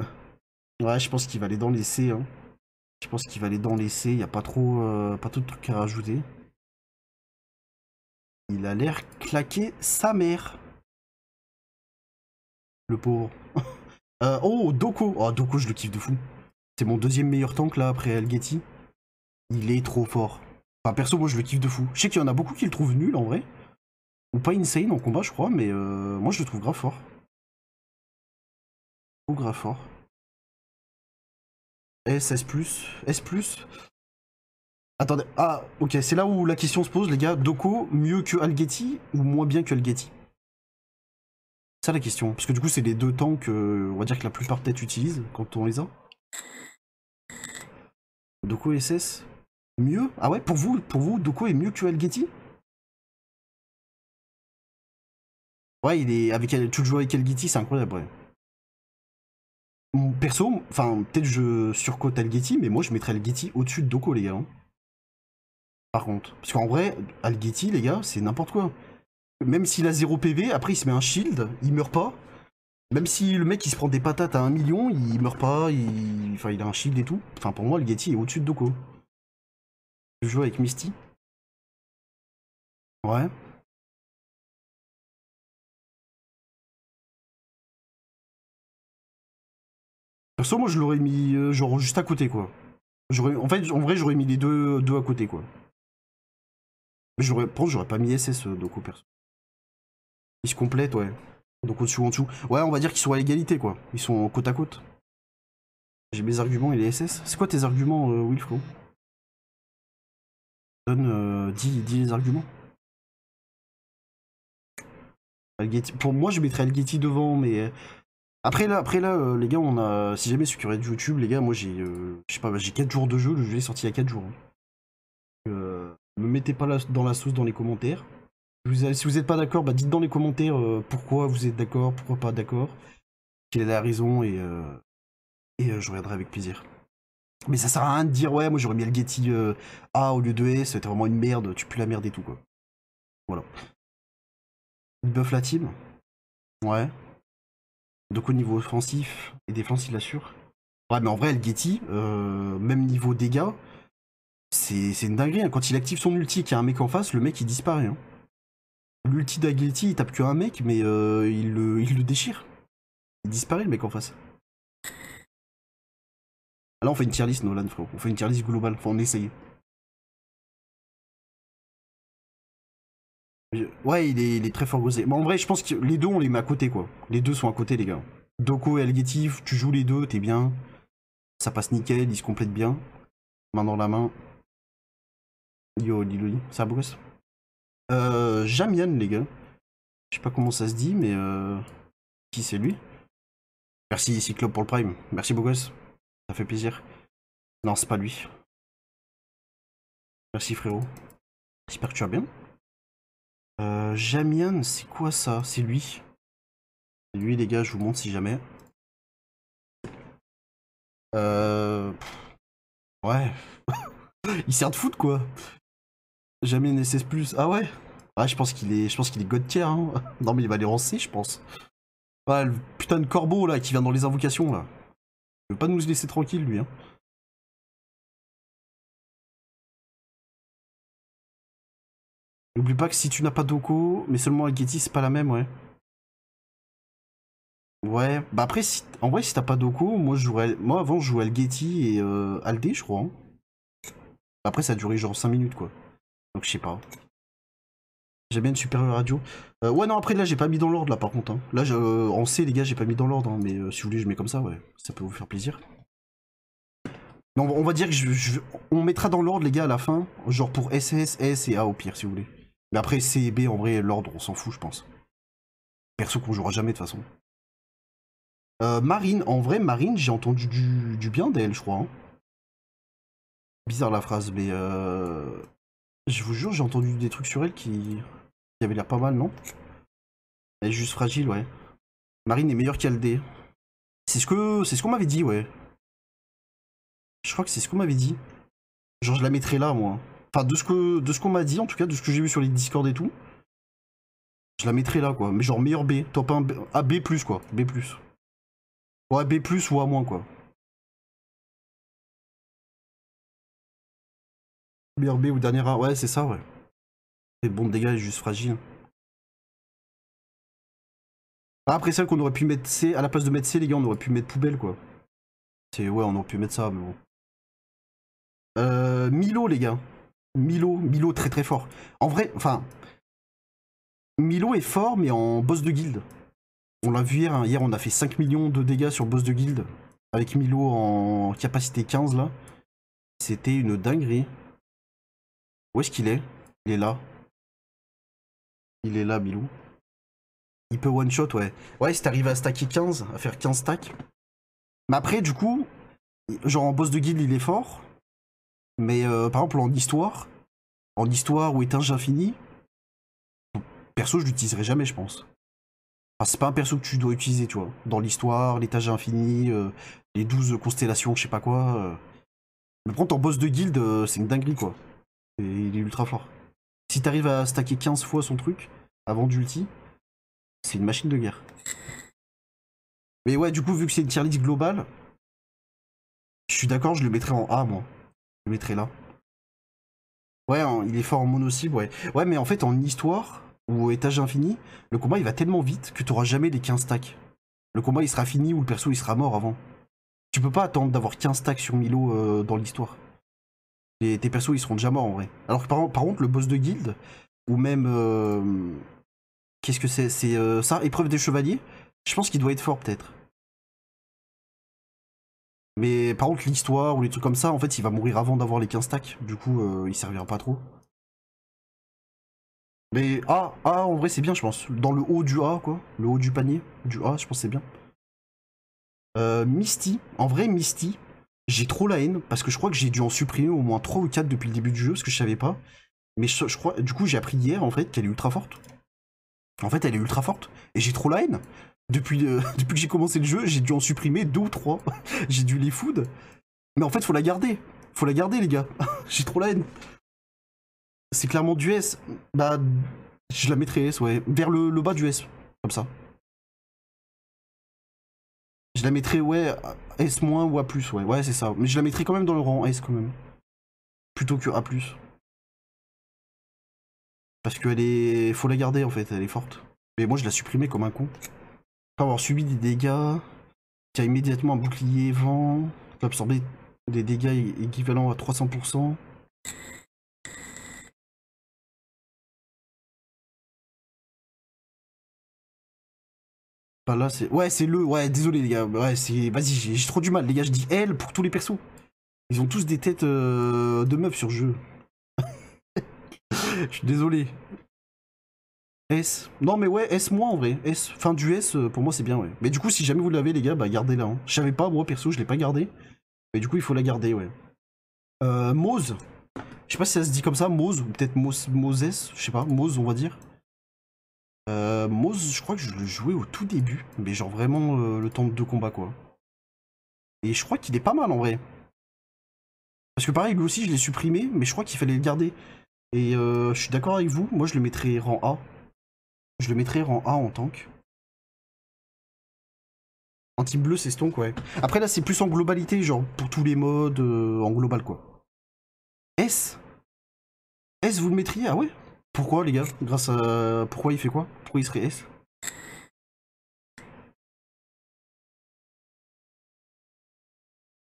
A: Ouais, je pense qu'il va aller dans l'essai. Hein. Je pense qu'il va aller dans l'essai. Il n'y a pas trop, euh, pas trop de trucs à rajouter.
B: Il a l'air claqué sa mère.
A: Le pauvre. (laughs) Euh, oh, Doko. Oh, Doko, je le kiffe de fou. C'est mon deuxième meilleur tank là après Algetti. Il est trop fort. Enfin, perso, moi je le kiffe de fou. Je sais qu'il y en a beaucoup qui le trouvent nul en vrai. Ou pas insane en combat, je crois, mais euh, moi je le trouve grave fort.
B: Ou grave fort. S, S+,
A: S+. Attendez, ah, ok, c'est là où la question se pose, les gars. Doko, mieux que Algetti ou moins bien que Algetti C'est la question. Parce que du coup, c'est les deux temps que, euh, on va dire que la plupart peut-être utilisent quand on les a. Doko SS Mieux Ah ouais, pour vous, pour vous, Doko est mieux que Algetti
B: Ouais, il est avec tu joues avec Alghetti, c'est
A: incroyable. Ouais. Perso, enfin peut-être je surcote Alghetti, mais moi je mettrais le au-dessus de Doko les gars. Hein. Par contre, parce qu'en vrai, Al les gars, c'est n'importe quoi. Même s'il a 0 PV, après il se met un shield, il meurt pas. Même si le mec il se prend des patates à 1 million, il meurt pas, il... enfin il a un shield et tout. Enfin pour moi, le est au-dessus de Doko. Je joue avec Misty.
B: Ouais. Perso, moi, je l'aurais mis euh, genre juste à côté, quoi.
A: En fait, en vrai, j'aurais mis les deux, deux à côté, quoi. Mais j'aurais, j'aurais pas mis SS, euh, donc au perso. Ils se complètent, ouais. Donc au dessous en dessous. Ouais, on va dire qu'ils sont à égalité, quoi. Ils sont côte à côte. J'ai mes arguments et les SS. C'est quoi tes arguments, euh, Wilfro Donne, dis, dis les arguments. Pour moi, je mettrais Algetti devant, mais après là, après là euh, les gars, on a. Si jamais ceux qui de YouTube, les gars, moi j'ai. Euh, je sais pas, j'ai 4 jours de jeu, le jeu est sorti il y a 4 jours. Ne hein. euh, me mettez pas dans la sauce dans les commentaires. si vous n'êtes pas d'accord, bah dites dans les commentaires pourquoi vous êtes d'accord, pourquoi pas d'accord. Quelle est la raison et. et je regarderai avec plaisir. Mais ça sert à rien de dire, ouais, moi j'aurais mis le Getty A au lieu de S, c'était vraiment une merde, tu pues la merde et tout quoi. Voilà. buff la team Ouais. Donc au niveau offensif et défensif il assure. Ouais, mais en vrai, El Getty, euh, même niveau dégâts, c'est une dinguerie. Hein. Quand il active son ulti, qu'il y a un mec en face, le mec il disparaît. Hein. L'ulti d'Agility, il tape que un mec, mais euh, il, le, il, le, déchire. Il disparaît le mec en face. Ah là, on fait une tier list, Nolan,
B: frérot. On fait une tier list globale. Faut en essayer.
A: Ouais, il est, très fort gosé, Bon, en vrai, je pense que les deux, on les met à côté, quoi. Les deux sont à côté, les gars. Doko et Elgative, tu joues les deux, t'es bien. Ça passe nickel, ils se complètent bien. Main dans la main. Yo, Liloli, ça bosse. Euh, Jamian, les gars. Je sais pas comment ça se dit, mais euh... qui c'est lui Merci C-Club pour le prime. Merci beau Ça fait plaisir.
B: Non, c'est pas lui. Merci frérot. J'espère que tu vas bien. Euh, Jamian, c'est quoi ça C'est lui. Lui, les gars, je vous montre si jamais. Euh,
A: ouais. (laughs) il sert de foot, quoi. Jamian SS+. Ah ouais Ouais, ah, je pense qu'il est, je pense qu'il est god hein. (laughs) Non, mais il va les C, je pense. Ah, le putain de corbeau, là, qui vient dans les invocations, là. Il veut pas nous laisser tranquille, lui, hein. N'oublie pas que si tu n'as pas Doko, mais seulement Getty, c'est pas la même, ouais. Ouais, bah après, en vrai, si t'as pas Doko, moi, je moi avant, je jouais Getty et euh, Aldé, je crois. Hein. Après, ça a duré genre 5 minutes, quoi. Donc, je sais pas. J'aime bien une supérieure radio. Euh, ouais, non, après, là, j'ai pas mis dans l'ordre, là, par contre. Hein. Là, je euh, en C, les gars, j'ai pas mis dans l'ordre, hein, mais euh, si vous voulez, je mets comme ça, ouais. Ça peut vous faire plaisir. Non, on, va dire que je, je... on mettra dans l'ordre, les gars, à la fin. Genre pour SS, S et A, au pire, si vous voulez. Mais après, C et B, en vrai, l'ordre, on s'en fout, je pense. Perso qu'on jouera jamais de toute façon. Euh, Marine, en vrai, Marine, j'ai entendu du, bien d'elle, je crois. Hein. Bizarre la phrase, mais euh, je vous jure, j'ai entendu des trucs sur elle qui, qui avaient l'air pas mal, non Elle est juste fragile, ouais. Marine est meilleure qu'Aldé. C'est ce que c'est ce qu'on m'avait dit, ouais. Je crois que c'est ce qu'on m'avait dit. Genre, je la mettrais là, moi. Enfin, de ce que de ce qu'on m'a dit, en tout cas, de ce que j'ai vu sur les Discord et tout, je la mettrai là, quoi. Mais genre meilleur B, top 1, A, B+, ah, quoi. B+.
B: Ouais, B+, ou A-, quoi. Meilleur B ou dernière A, ouais, c'est ça, ouais. bon bon dégâts est juste fragile. Après celle qu'on aurait pu mettre
A: C, à la place de mettre C, les gars, on aurait pu mettre poubelle, quoi. C'est, ouais, on aurait pu mettre ça, mais bon. Euh, Milo, les gars. Milo, Milo très très fort. En vrai, enfin, Milo est fort, mais en boss de guilde. On l'a vu hier, hein. hier on a fait 5 millions de dégâts sur boss de guilde, avec Milo en capacité 15 là. C'était une dinguerie. Où est-ce qu'il est, il, est là. Il est là, Milo. Il peut one shot, ouais. Ouais, si t'arrives à stacker 15, à faire 15 stacks. Mais après, du coup, genre en boss de guild, il est fort. Mais euh, par exemple, en histoire, en histoire ou étage infini, perso, je l'utiliserai jamais, je pense. Enfin, c'est pas un perso que tu dois utiliser, tu vois. Dans l'histoire, l'étage infini, les 12 euh, constellations, je sais pas quoi. le euh. Mais en ton boss de guilde, c'est une dinguerie, quoi. Et il est ultra fort. Si t'arrives à stacker 15 fois son truc avant d'ulti, c'est une machine de guerre. Mais ouais, du coup, vu que c'est une tier list globale, je suis d'accord, je le mettrais en A, moi le mettrai là. Ouais, il est fort en mono-cible, ouais. Ouais, mais en fait, en histoire ou étage infini, le combat il va tellement vite que tu auras jamais les 15 stacks. Le combat il sera fini ou le perso il sera mort avant. Tu peux pas attendre d'avoir 15 stacks sur Milo euh, dans l'histoire. Et tes persos ils seront déjà morts en vrai. Alors que par, contre, le boss de guild ou même. Euh, qu'est-ce que c'est C'est euh, ça, épreuve des chevaliers Je pense qu'il doit être fort peut-être. Mais par contre, l'histoire ou les trucs comme ça, en fait, il va mourir avant d'avoir les 15 stacks. Du coup, euh, il servira pas trop. Mais A, ah, A ah, en vrai, c'est bien, je pense. Dans le haut du A, quoi. Le haut du panier. Du A, je pense c'est bien. Euh, Misty. En vrai, Misty, j'ai trop la haine parce que je crois que j'ai dû en supprimer au moins 3 ou 4 depuis le début du jeu parce que je savais pas. Mais crois, du coup, j'ai appris hier en fait qu'elle est ultra forte. En fait, elle est ultra forte et j'ai trop la haine. Depuis, euh, (laughs) depuis que j'ai commencé le jeu, j'ai dû en supprimer deux ou trois. (laughs) j'ai dû les food. Mais en fait, faut la garder. Faut la garder, les gars. (laughs) j'ai trop la haine. C'est clairement du S. Bah, je la mettrais S, ouais. Vers le, bas du S. Comme ça. Je la mettrais ouais, S- ou A+, ouais. Ouais, c'est ça. Mais je la mettrais quand même dans le rang S, quand même. Plutôt que A+. Parce qu'elle est... Faut la garder, en fait. Elle est forte. Mais moi, je la supprimais comme un coup avoir subi des dégâts, qui a immédiatement un bouclier vent, Tu peut absorber des dégâts équivalents à 300%.
B: Bah là c'est... Ouais c'est
A: le... Ouais désolé les gars. Ouais c'est... Vas-y j'ai trop du mal les gars. Je dis elle pour tous les persos. Ils ont tous des têtes euh, de meufs sur jeu. (laughs) Je suis désolé. S. Non mais ouais, S moi en vrai. S. Fin du S euh, pour moi c'est bien ouais. Mais du coup si jamais vous l'avez les gars, bah gardez-la. Hein. Je savais pas, moi perso je l'ai pas gardé. Mais du coup il faut la garder ouais. Euh, Mose. Je sais pas si ça se dit comme ça, Mose, ou peut-être Moses, je sais pas, Mose on va dire. Euh, Mose, je crois que je le jouais au tout début, mais genre vraiment euh, le temps de combat quoi. Et je crois qu'il est pas mal en vrai. Parce que pareil, lui aussi je l'ai supprimé, mais je crois qu'il fallait le garder. Et je suis d'accord avec vous, moi je le mettrais rang A, je le mettrai en A en tank. Anti-bleu, c'est stonk, ouais. Après, là, c'est plus en globalité, genre pour tous les modes, euh, en global, quoi. S S, vous le mettriez Ah ouais Pourquoi, les gars
B: Grâce à... Pourquoi il fait quoi Pourquoi il serait S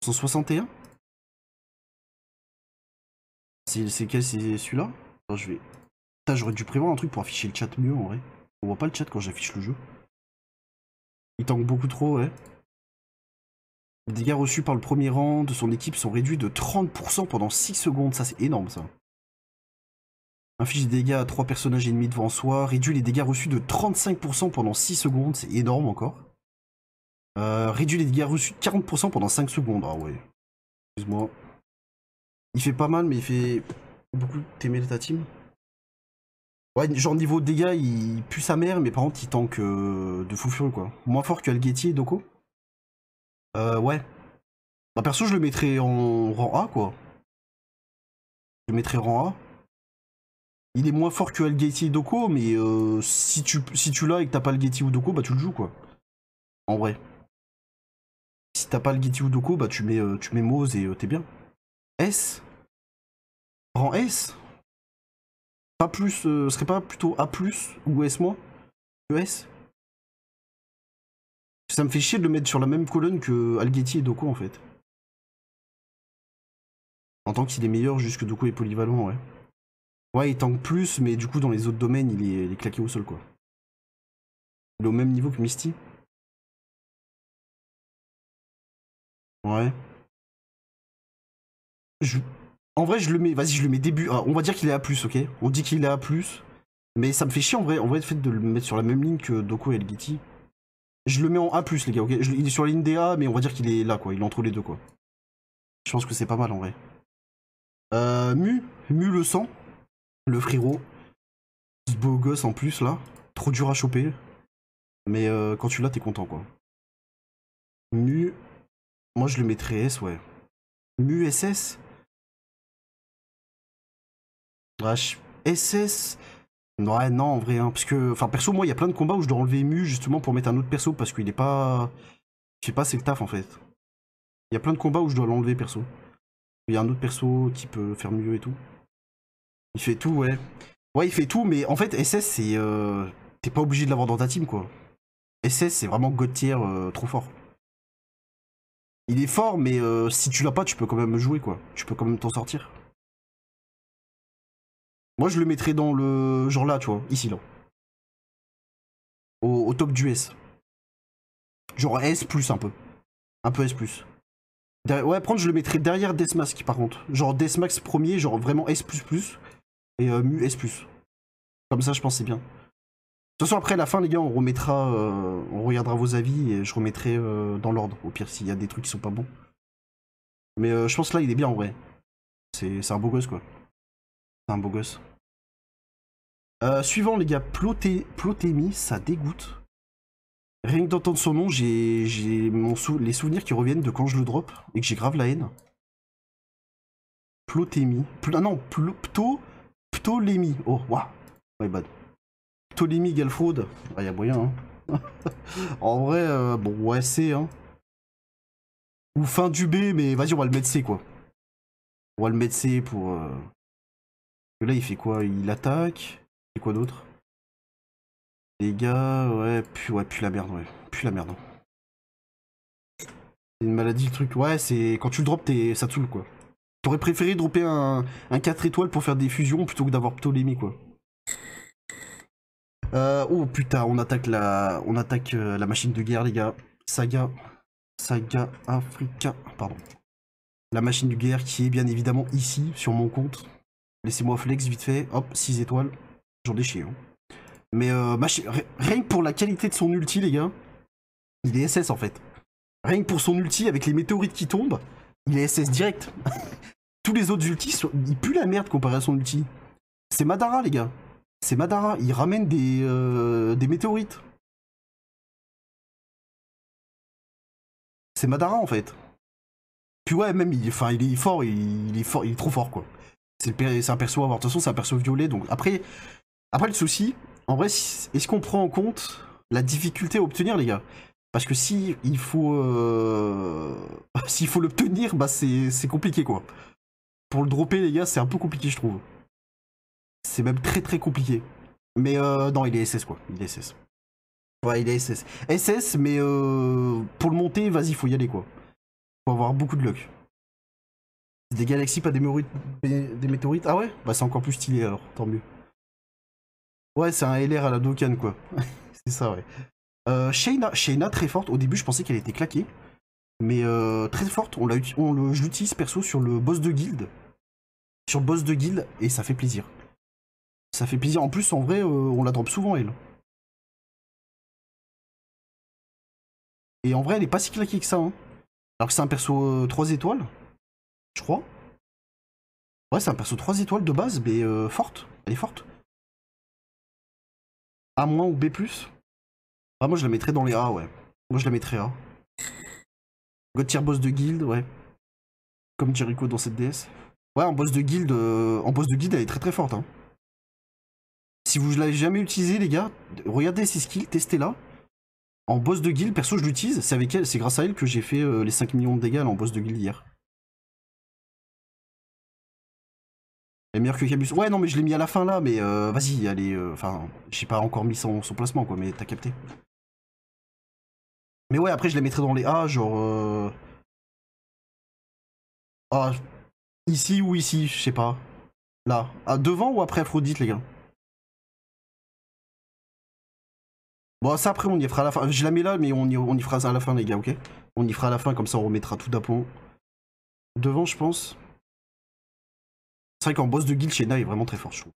B: 161 C'est quel C'est celui-là Je vais... J'aurais dû prévoir
A: un truc pour afficher le chat mieux, en vrai. On voit pas le chat quand j'affiche le jeu. Il tank beaucoup trop, ouais. Les dégâts reçus par le premier rang de son équipe sont réduits de 30% pendant 6 secondes. Ça, c'est énorme, ça. Inflige des dégâts à 3 personnages ennemis devant soi. Réduit les dégâts reçus de 35% pendant 6 secondes. C'est énorme encore. Euh, réduit les dégâts reçus de 40% pendant 5 secondes. Ah ouais. Excuse-moi. Il fait pas mal, mais il fait beaucoup t'aimer ta team. Ouais, genre niveau dégâts, il pue sa mère, mais par contre, il tank euh, de fou furieux, quoi. Moins fort que Alghetti et Doko. Euh, ouais. Bah, perso, je le mettrais en rang A, quoi. Je le mettrais rang A. Il est moins fort que Alghetti et Doko, mais euh, si tu, si tu l'as et que t'as pas Getty ou Doko, bah tu le joues, quoi. En vrai. Si t'as pas le Getty ou Doko, bah tu mets, euh, tu mets Mose et t'es bien.
B: S Rang S pas plus, euh, ce serait pas plutôt A ou S- moins ES Ça me
A: fait chier de le mettre sur la même colonne que Alghetti et Doko en fait. En tant qu'il est meilleur, jusque que Doko est polyvalent, ouais. Ouais, il tank plus, mais du coup, dans les autres domaines, il est, il est claqué au sol, quoi. Il est au même niveau que Misty. Ouais. Je, en vrai, je le mets. Vas-y, je le mets début. Ah, on va dire qu'il est à plus, ok On dit qu'il est à plus. Mais ça me fait chier en vrai. En vrai, le fait de le mettre sur la même ligne que Doko et Elgiti. Je le mets en A, les gars, ok Il est sur la ligne des mais on va dire qu'il est là, quoi. Il est entre les deux, quoi. Je pense que c'est pas mal en vrai. Euh, Mu. Mu le sang. Le frérot. Ce beau gosse en plus, là. Trop dur à choper. Mais euh, quand tu l'as, t'es content, quoi. Mu. Moi, je le mettrais S, ouais. Mu SS SS Ouais, non, en vrai, hein, parce que, enfin, perso, moi, il y a plein de combats où je dois enlever Emu justement pour mettre un autre perso parce qu'il est pas. Je sais pas, c'est le taf en fait. Il y a plein de combats où je dois l'enlever perso. Il y a un autre perso qui peut faire mieux et tout. Il fait tout, ouais. Ouais, il fait tout, mais en fait, SS, c'est. Euh, t'es pas obligé de l'avoir dans ta team, quoi. SS, c'est vraiment God tier euh, trop fort. Il est fort, mais euh, si tu l'as pas, tu peux quand même jouer, quoi. Tu
B: peux quand même t'en sortir. Moi, je le mettrais dans le genre là, tu vois, ici, là. Au, top du S.
A: Genre S plus un peu. Un peu S ouais, prendre, je le mettrais derrière Deathmask, par contre. Genre Deathmask premier, genre vraiment S et euh, mu S Comme ça, je pense c'est bien. De toute façon, après, la fin, les gars, on remettra, euh, on regardera vos avis et je remettrai euh, dans l'ordre, au pire, s'il y a des trucs qui sont pas bons. Mais je pense là, il est bien, en vrai.
B: C'est un beau gosse, quoi. C'est un beau gosse. Euh,
A: suivant, les gars, Ploté, Plotémi, ça dégoûte. Rien que d'entendre son nom, j'ai sou les souvenirs qui reviennent de quand je le drop et que j'ai grave la haine. Plotémi. ah non, Pl Pto. Oh, waouh. My bad. Galfraud. Il ah, y a moyen, hein. (laughs) en vrai, euh, bon, ouais, c'est, hein. Ou fin du B, mais vas-y, on va le mettre C, quoi. On va le mettre C pour. Euh, là, il fait quoi Il attaque Et quoi d'autre Les gars, ouais, puis ouais, puis la merde, ouais. Puis la merde. Hein. C'est une maladie, le truc. Ouais, c'est quand tu le drops, t'es... ça te saoule, quoi. T'aurais préféré dropper un... 4 étoiles pour faire des fusions plutôt que d'avoir Ptolémée, quoi. Euh... Oh putain, on attaque la, on attaque euh, la machine de guerre, les gars. Saga, Saga Africa, pardon. La machine de guerre qui est bien évidemment ici sur mon compte. Laissez-moi flex vite fait. Hop, 6 étoiles. J'en ai chié. Hein. Mais euh, rien que pour la qualité de son ulti, les gars, il est SS en fait. Rien que pour son ulti, avec les météorites qui tombent, il est SS direct. (laughs) Tous les autres ultis, sont... pue la merde comparé à son ulti. C'est Madara, les gars. C'est Madara. Il ramène des, euh, météorites. C'est Madara en fait. Puis ouais, même, il, est fort, il est fort, il est trop fort quoi. C'est un perso avoir. De toute façon, c'est un perso violet. Donc après, après le souci, en vrai, est-ce qu'on prend en compte la difficulté à obtenir, les gars Parce que si il faut, euh, (laughs) s'il faut l'obtenir, bah c'est compliqué quoi. Pour le dropper, les gars, c'est un peu compliqué, je trouve. C'est même très très compliqué. Mais euh, non, il est SS quoi. Il est SS. Ouais, il est SS. SS, mais euh, pour le monter, vas-y, faut y aller quoi. Faut avoir beaucoup de luck. C'est des galaxies, pas des, météorites. Ah ouais Bah c'est encore plus stylé alors, tant mieux. Ouais, c'est un LR à la Dokkan quoi. (laughs) c'est ça, ouais. Euh, Shayna, très forte. Au début, je pensais qu'elle était claquée. Mais euh, très forte. On, je l'utilise perso sur le boss de guild. Sur le boss de guild, et ça fait plaisir. Ça fait plaisir. En plus, en vrai,
B: euh, on la drop souvent, elle.
A: Et en vrai, elle est pas si claquée que ça. Hein. Alors que c'est un perso 3 euh, étoiles. Je crois. Ouais, c'est un perso 3 étoiles de base, mais euh, forte. Elle est forte.
B: A- ou B+. Ah, moi, je la mettrais dans les A, ouais. Moi, je la mettrais A.
A: tier boss de guild, ouais. Comme Jericho dans cette DS. Ouais, en boss de guild, euh, en boss de guilde elle est très très forte. Hein. Si vous ne l'avez jamais utilisée, les gars, regardez ses skills, testez-la. En boss de guild, perso, je l'utilise. C'est avec elle, c'est grâce à elle que j'ai fait euh, les 5 millions de dégâts en boss de guild hier. est que Ouais, non, mais je l'ai mis à la fin là, mais euh, vas-y, allez. Euh, enfin, j'ai pas encore mis son, placement, quoi, mais t'as capté. Mais ouais, après,
B: je les mettrai dans les A, genre. Ah,
A: ici ou ici, je sais pas. Là. devant ou après Aphrodite, les gars Bon, ça après, on y fera à la fin. Je la mets là, mais on y, on y fera ça à la fin, les gars, ok On y fera à la fin, comme ça, on remettra tout d'un Devant, je pense.
B: C'est vrai qu'en boss de guild, Shena est vraiment très fort, chaud.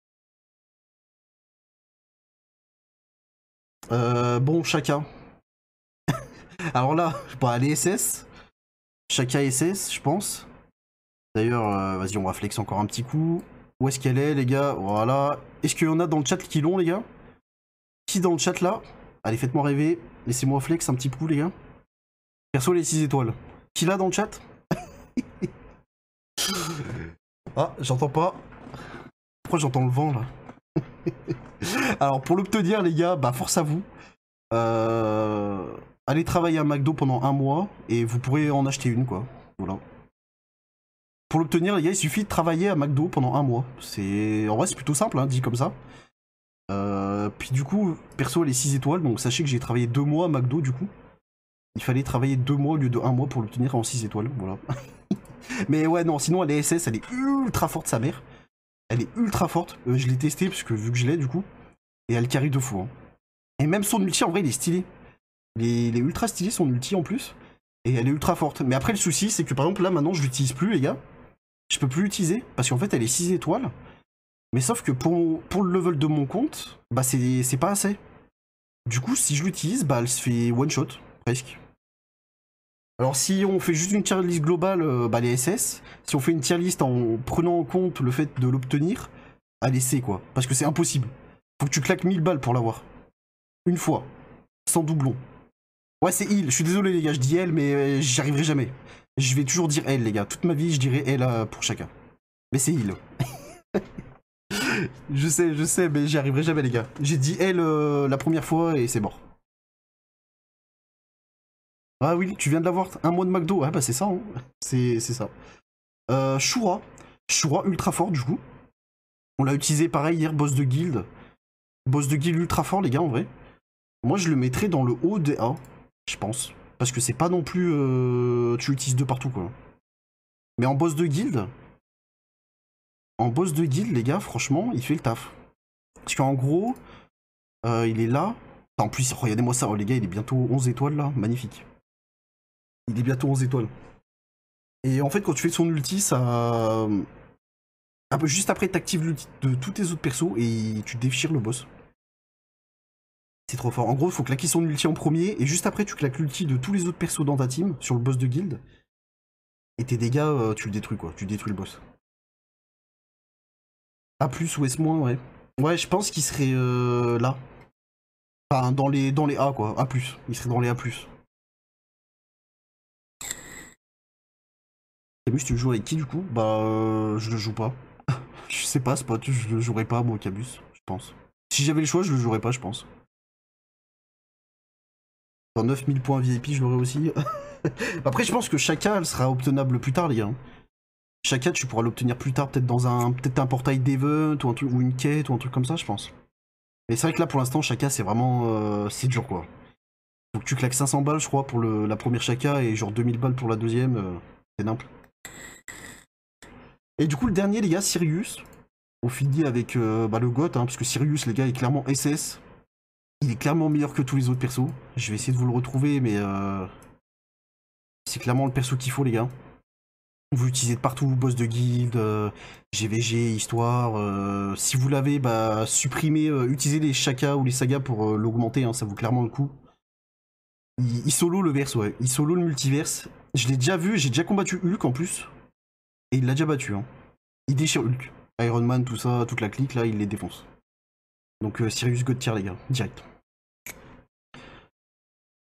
B: Euh, bon, chacun. (laughs) Alors
A: là, je bah, les SS. Chacun SS, je pense. D'ailleurs, euh, vas-y, on va flex encore un petit coup. Où est-ce qu'elle est, les gars Voilà. Est-ce qu'il y en a dans le chat qui l'ont, les gars Qui dans le chat, là Allez, faites-moi rêver. Laissez-moi flex un petit coup, les gars. Perso, les 6 étoiles. Qui l'a dans le chat (laughs) Ah, j'entends pas. Pourquoi j'entends le vent là (laughs) Alors pour l'obtenir les gars, bah force à vous. Euh, allez travailler à McDo pendant un mois et vous pourrez en acheter une quoi. Voilà. Pour l'obtenir les gars, il suffit de travailler à McDo pendant un mois. C'est en vrai c'est plutôt simple, hein, dit comme ça. Euh, puis du coup, perso elle est 6 étoiles, donc sachez que j'ai travaillé deux mois à McDo du coup. Il fallait travailler deux mois au lieu de un mois pour l'obtenir en 6 étoiles. Voilà. (laughs) Mais ouais, non, sinon elle est SS, elle est ultra forte, sa mère. Elle est ultra forte. Euh, je l'ai testée, vu que je l'ai, du coup. Et elle carry de fou. Hein. Et même son ulti, en vrai, il est stylé. Il est, ultra stylé, son ulti, en plus. Et elle est ultra forte. Mais après, le souci, c'est que par exemple, là, maintenant, je l'utilise plus, les gars. Je peux plus l'utiliser, parce qu'en fait, elle est 6 étoiles. Mais sauf que pour, pour le level de mon compte, bah c'est pas assez. Du coup, si je l'utilise, bah elle se fait one shot. Alors si on fait juste une tier list globale, euh, bah les SS, si on fait une tier list en prenant en compte le fait de l'obtenir, allez bah, c'est quoi, parce que c'est impossible. Faut que tu claques 1000 balles pour l'avoir. Une fois. Sans doublon. Ouais c'est il, je suis désolé les gars, je dis elle mais euh, j'y arriverai jamais. Je vais toujours dire elle les gars, toute ma vie je dirai elle euh, pour chacun. Mais c'est il. (laughs) je sais, je sais, mais j'y arriverai jamais les gars. J'ai dit elle la première fois et c'est mort. Ah oui, tu viens de l'avoir, un mois de McDo. Ah bah c'est ça, hein. c'est ça. Euh, Shura. Shura ultra fort du coup. On l'a utilisé pareil hier, boss de guild. Boss de guild ultra fort les gars en vrai. Moi je le mettrais dans le haut des A, je pense. Parce que c'est pas non plus... Euh, tu l'utilises de partout quoi. Mais en boss de guild... En boss de guild les gars, franchement, il fait le taf. Parce qu'en gros, euh, il est là. en plus, regardez-moi ça, oh, les gars, il est bientôt 11 étoiles là, magnifique. Il est bientôt 11 étoiles. Et en fait, quand tu fais son ulti, ça. Un peu juste après, actives l'ulti de tous tes autres persos et tu déchires le boss. C'est trop fort. En gros, il faut claquer son ulti en premier et juste après, tu claques l'ulti de tous les autres persos dans ta team sur le boss de guild. Et tes dégâts, euh, tu le détruis quoi. Tu détruis le boss. A plus ou S-, ouais. Ouais, je pense qu'il serait euh,
B: là. Enfin, dans les, dans les A quoi. A, il serait dans les A.
A: tu joues avec qui du coup Bah, euh, je le joue pas. (laughs) je sais pas, spot, je le jouerai pas moi, cabus, je pense. Si j'avais le choix, je le jouerais pas, je pense. Dans 9000 points VIP, je l'aurais aussi. (laughs) Après, je pense que chacun elle sera obtenable plus tard, les gars. chacun tu pourras l'obtenir plus tard, peut-être dans un, peut être un portail d'event ou, un truc, ou une quête ou un truc comme ça, je pense. Mais c'est vrai que là, pour l'instant, Chaka, c'est vraiment. Euh, c'est dur, quoi. Faut tu claques 500 balles, je crois, pour le, la première Chaka et genre 2000 balles pour la deuxième. Euh, c'est n'importe et du coup, le dernier, les gars, Sirius. On finit avec euh, bah, le GOT, hein, parce que Sirius, les gars, est clairement SS. Il est clairement meilleur que tous les autres persos. Je vais essayer de vous le retrouver, mais euh, c'est clairement le perso qu'il faut, les gars. Vous l'utilisez de partout, boss de guilde, euh, GVG, histoire. si vous l'avez, bah, supprimez, utilisez les chaka ou les sagas pour l'augmenter, hein, ça vaut clairement le coup. Il, solo le verse, ouais. Il solo le multiverse. Je l'ai déjà vu, j'ai déjà combattu Hulk en plus. Et il l'a déjà battu. Hein. Il déchire Hulk. Iron Man, tout ça, toute la clique, là, il les défonce. Donc euh, Sirius God les gars, direct.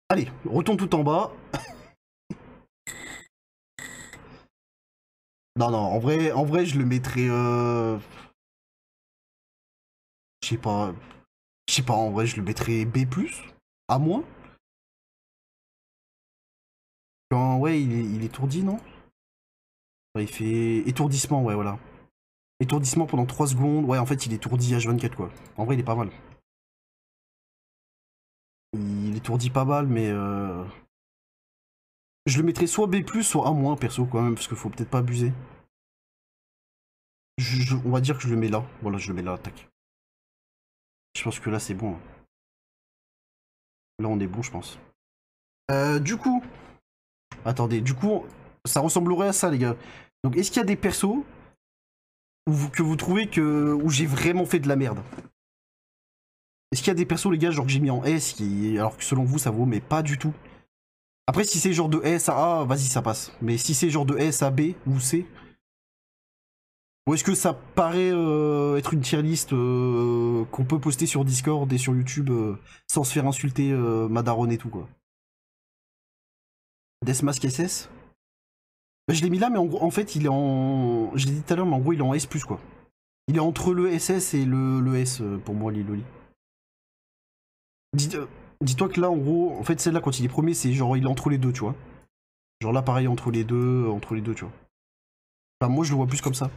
A: Allez, retourne tout en bas.
B: (laughs) non, non, en vrai, en vrai, je le mettrais. Euh... Je sais pas. Je sais pas, en vrai, je le mettrais B, A moins.
A: Quand, ouais, il est, il étourdi, non Il fait étourdissement, ouais, voilà. Étourdissement pendant 3 secondes. Ouais, en fait, il est étourdi H24, quoi. En vrai, il est pas mal. Il est étourdi, pas mal, mais... Euh,
B: je le mettrais soit B+, soit A-, perso, quand même, parce qu'il faut peut-être pas abuser. on va dire que je le mets là. Voilà, je le mets là, tac. Je pense que
A: là, c'est bon. Hein. Là, on est bon, je pense. Euh, du coup, Attendez, du coup, ça ressemblerait à ça, les gars. Donc, est-ce qu'il y a des persos où que vous trouvez que où j'ai vraiment fait de la merde Est-ce qu'il y a des persos, les gars, genre que j'ai mis en S, qui, alors que selon vous, ça vaut, mais pas du tout Après, si c'est genre de S à A, vas-y, ça passe. Mais si c'est genre de S à B ou C, ou est-ce que ça paraît euh, être une tier euh, qu'on peut poster sur Discord et sur YouTube euh, sans se faire insulter Madaron et tout quoi Deathmask SS bah, Je l'ai mis là, mais en, en, fait, il est en. Je l'ai dit tout à l'heure, mais en gros, il est en S, quoi. Il est entre le SS et le, S, euh, pour moi, Liloli. Euh, dis-toi que là, en gros, en fait, celle-là, quand il est premier, c'est genre, il est entre les deux, tu vois. Genre là, pareil, entre les deux, entre les deux, tu vois. Enfin, moi, je le vois plus comme ça.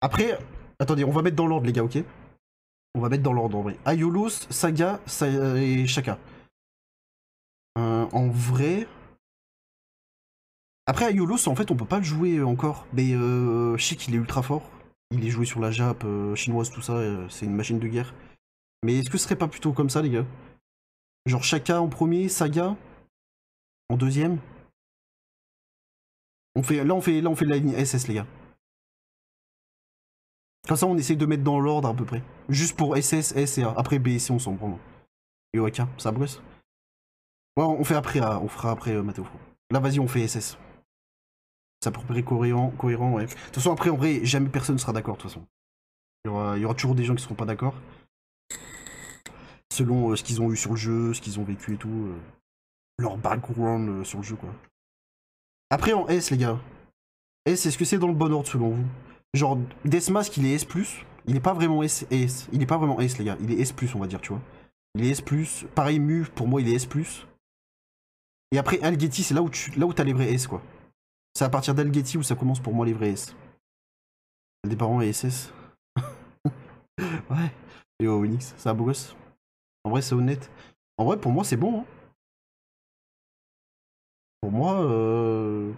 A: Après, attendez, on va mettre dans l'ordre, les gars, ok On va mettre dans l'ordre, en vrai. Ayolos, Saga euh, et Shaka. Euh, en vrai. Après, Ayolos, en fait, on peut pas le jouer euh, encore. Mais euh, sais qu'il est ultra fort. Il est joué sur la Jap euh, chinoise, tout ça. c'est une machine de guerre. Mais est-ce que ce serait pas plutôt comme ça, les gars Genre Shaka en premier, Saga en deuxième on fait, là, on fait, fait la ligne SS, les gars. Comme ça, on essaye de mettre dans l'ordre à peu près. Juste pour SS, S et A. Après B et C, on s'en prend. Et OK, ça brosse. Ouais, on fait après, euh, on fera après euh, Matteo. Là, vas-y, on fait SS. Ça pourrait cohérent, cohérent, ouais. De toute façon, après, en vrai, jamais personne ne sera d'accord, de toute façon. Il y, aura, toujours des gens qui seront pas d'accord. Selon euh, ce qu'ils ont eu sur le jeu, ce qu'ils ont vécu et tout. Euh, leur background sur le jeu, quoi. Après, en S, les gars. S, est-ce que c'est dans le bon ordre, selon vous Genre, Deathmask, il est S+, il est pas vraiment S, S. Il est pas vraiment S, les gars. Il est S+, on va dire, tu vois. Il est S+, pareil, Mu, pour moi, il est S+. Et après, Alghetti, c'est là où tu là où as les vrais S, quoi. C'est à partir d'Algeti où ça commence pour moi les vrais S. Des parents et SS. (laughs) ouais. Et Onyx, c'est un beau gosse. En vrai, c'est honnête. En vrai, pour moi, c'est bon. Hein.
B: Pour moi, euh...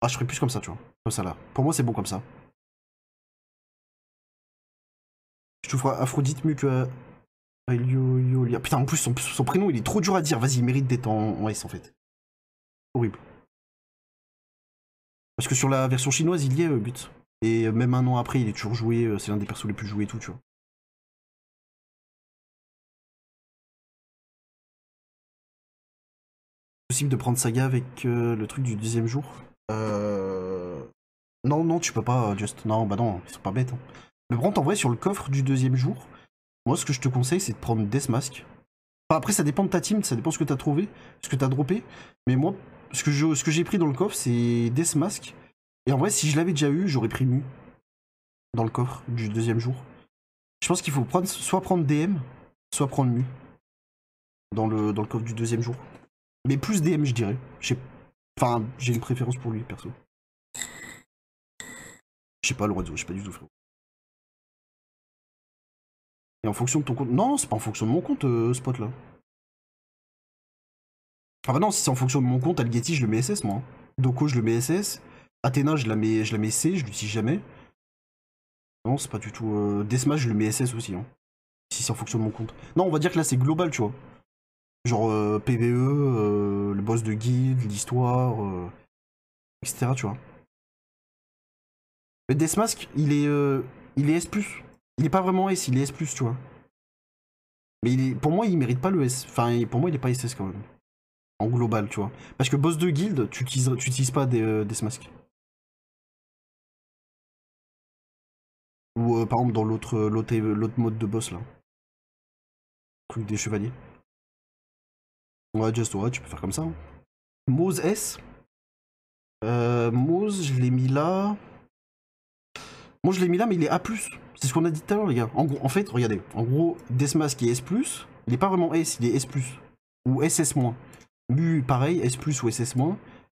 B: Ah, je ferais plus comme ça, tu vois. Comme ça, là. Pour moi, c'est bon comme ça. Je trouve Aphrodite mieux que a... Ah, ah, putain, en plus, son, prénom, il est trop dur à dire.
A: Vas-y, il mérite d'être en, S, en fait. Horrible. Parce que sur la version chinoise, il y est, euh, but. Et euh, même un an après, il est toujours joué. Euh, c'est l'un des persos les plus joués et tout, tu vois. Possible de prendre Saga avec le truc du deuxième jour euh... Non, non, tu peux pas, Just. Non, bah non, ils sont pas bêtes. Hein. Mais bon, en vrai, sur le coffre du deuxième jour, moi, ce que je te conseille, c'est de prendre Deathmask. Enfin, après, ça dépend de ta team, ça dépend ce que t'as trouvé, ce que t'as droppé. Mais moi, ce que, ce que j'ai pris dans le coffre, c'est Deathmask. Et en vrai, si je l'avais déjà eu, j'aurais pris Mu. Dans le coffre du deuxième jour. Je pense qu'il faut prendre, soit prendre DM, soit prendre Mu. Dans le, dans le coffre du deuxième jour. Mais plus DM, je dirais. Enfin, j'ai une préférence pour lui, perso.
B: Je sais pas, Lorenzo, je sais pas du tout, et en fonction de ton compte. Non, c'est pas en fonction de mon compte, euh, ce Spot là.
A: Ah bah non, si c'est en fonction de mon compte, Algeti, je le mets SS moi. Hein. Doko, je le mets SS. Athéna, je la mets, je la mets C, je l'utilise jamais. Non, c'est pas du tout. Euh... je le mets SS aussi. Hein. Si c'est en fonction de mon compte. Non, on va dire que là, c'est global, tu vois. Genre euh, PVE, euh, le boss de guide, l'histoire, etc. Tu vois. Le Deathmask, il est, il est S. Il est pas vraiment S, il est S, tu vois. Mais il pour moi, il mérite pas le S. Enfin, pour moi, il est pas SS quand même. En global, tu vois. Parce que boss de guild, tu utilises, pas des, euh, smasks.
B: Ou euh, par exemple dans euh, l'autre mode de boss là. Truc des chevaliers.
A: Ouais, just ouais, tu peux faire comme ça. Hein. Mose S. Euh, Mose, je l'ai mis là. Moi, je l'ai mis là, mais il est A+. C'est ce qu'on a dit tout à l'heure, les gars. En, gros, en fait, regardez. En gros, Desmas qui est S+. Il n'est pas vraiment S, il est S+. Ou SS-. Mu, pareil, S+, ou SS-.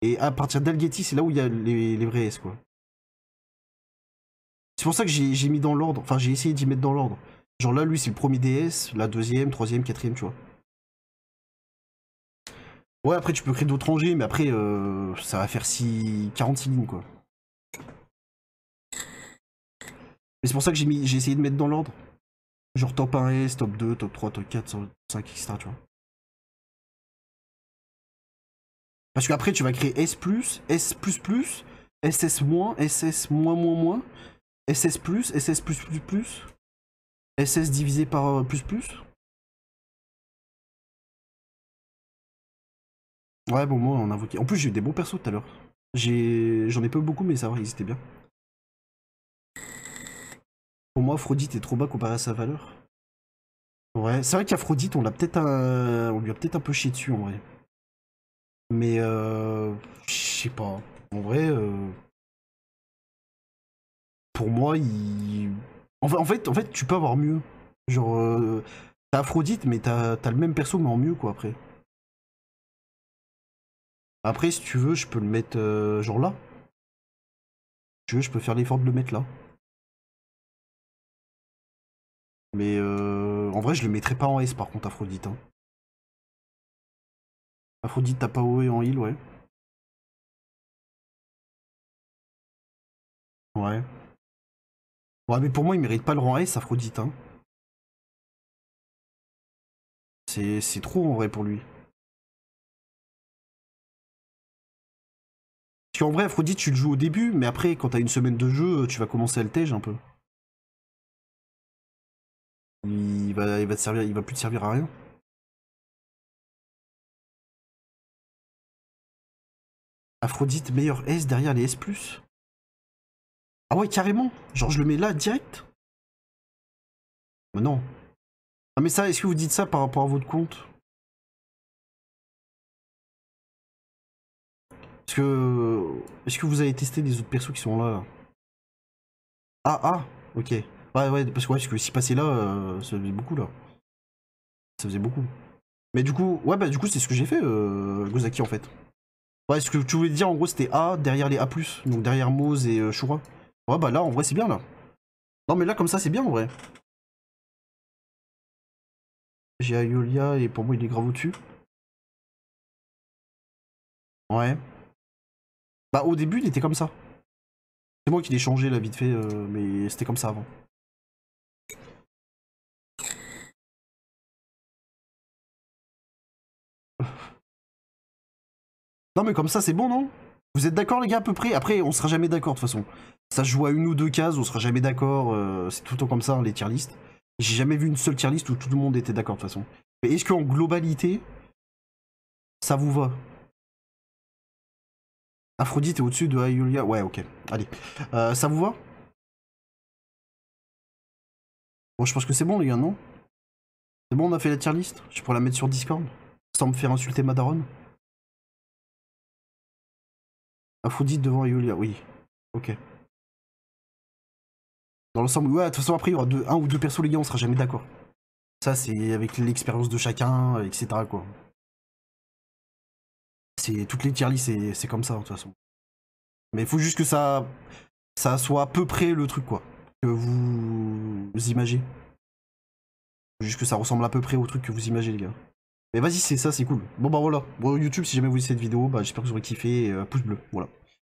A: Et à partir d'Algeti c'est là où il y a les, vrais S, quoi. C'est pour ça que j'ai mis dans l'ordre. Enfin, j'ai essayé d'y mettre dans l'ordre. Genre là, lui, c'est le premier DS, la deuxième, troisième, quatrième, tu vois. Ouais, après, tu peux créer d'autres rangées, mais après, euh, ça va faire 6... 46 lignes, quoi. Mais c'est pour ça que j'ai essayé de mettre dans l'ordre.
B: Genre top 1S, top 2, top 3, top 4, top 5, etc. Tu vois.
A: Parce qu'après, tu vas créer S+, S++, SS-, SS-, SS+, SS++,
B: SS divisé par euh,
A: Ouais, bon, moi, on a invoqué. En plus, j'ai eu des bons persos tout à l'heure. J'en ai... pas beaucoup, mais ça va, ils étaient bien moi, Aphrodite est trop bas comparé à sa valeur. Ouais, c'est vrai qu'Aphrodite, on l'a peut-être un... on lui a peut-être un peu chié dessus en vrai. Mais euh... je sais pas. En vrai, euh, pour moi, il. En fait, en fait, tu peux avoir mieux. Genre, euh... t'as Aphrodite, mais t'as as le même perso, mais en mieux quoi après. Après, si tu veux, je peux le mettre euh, genre là.
B: Si tu veux, je peux faire l'effort de le mettre là. Mais euh, en vrai, je le mettrais pas en S par contre, Aphrodite. Hein. Aphrodite t'as pas O.E. en heal, ouais. Ouais. Ouais, mais pour moi, il mérite pas le rang S, Aphrodite. Hein. C'est trop en vrai pour lui. Parce qu'en vrai, Aphrodite, tu le joues au début, mais après, quand t'as une semaine de jeu, tu vas commencer à le tège un peu il va, il va te servir, il va plus te servir à rien. Aphrodite, meilleur S derrière les S+. Ah ouais, carrément Genre, je le mets là, direct Mais non. Ah mais ça, est-ce que vous dites ça par rapport à votre compte Est-ce que... Est-ce que vous avez testé
A: les autres persos qui sont là Ah, ah Ok. Ouais, ouais, parce que, ouais, passait là, euh, ça faisait beaucoup là. Ça faisait beaucoup. Mais du coup, ouais, bah du coup, c'est ce que j'ai fait, euh, Gozaki en fait. Ouais, ce que tu voulais dire en gros, c'était A derrière les A, donc derrière Mose et euh, Shura. Ouais, bah là, en vrai, c'est bien là. Non, mais là, comme ça, c'est bien en vrai. J'ai Ayolia et pour moi, il est grave au-dessus.
B: Ouais. Bah, au début, il était comme ça. C'est moi qui l'ai changé là, vite fait, euh, mais c'était comme ça avant.
A: Non mais comme ça c'est bon non Vous êtes d'accord les gars à peu près Après on sera jamais d'accord de toute façon. Ça joue à une ou deux cases, on sera jamais d'accord, euh, c'est tout le comme ça hein, les tier list J'ai jamais vu une seule tier list où tout le monde était d'accord de toute façon. Mais est-ce qu'en globalité, ça vous va Aphrodite est au-dessus de Ayulia. Ouais
B: ok, allez. Euh, ça vous va
A: Bon je pense que c'est bon les gars non C'est bon on a fait la tier list Je pourrais la mettre sur Discord Sans me faire insulter madaron. Aphrodite devant Yulia, oui. Ok. Dans l'ensemble, ouais, de toute façon, après, il y aura un ou deux persos, les gars, on sera jamais d'accord. Ça, c'est avec l'expérience de chacun, etc. quoi. C'est toutes les tier c'est comme ça, de toute façon. Mais il faut juste que ça, ça soit à peu près le truc, quoi. Que vous, vous imaginez. Juste que ça ressemble à peu près au truc que vous imaginez, les gars. Mais vas-y, c'est ça, c'est cool. Bon bah voilà. Bon YouTube, si jamais vous voulez cette vidéo, bah, j'espère que vous aurez kiffé. Euh, pouce bleu, voilà.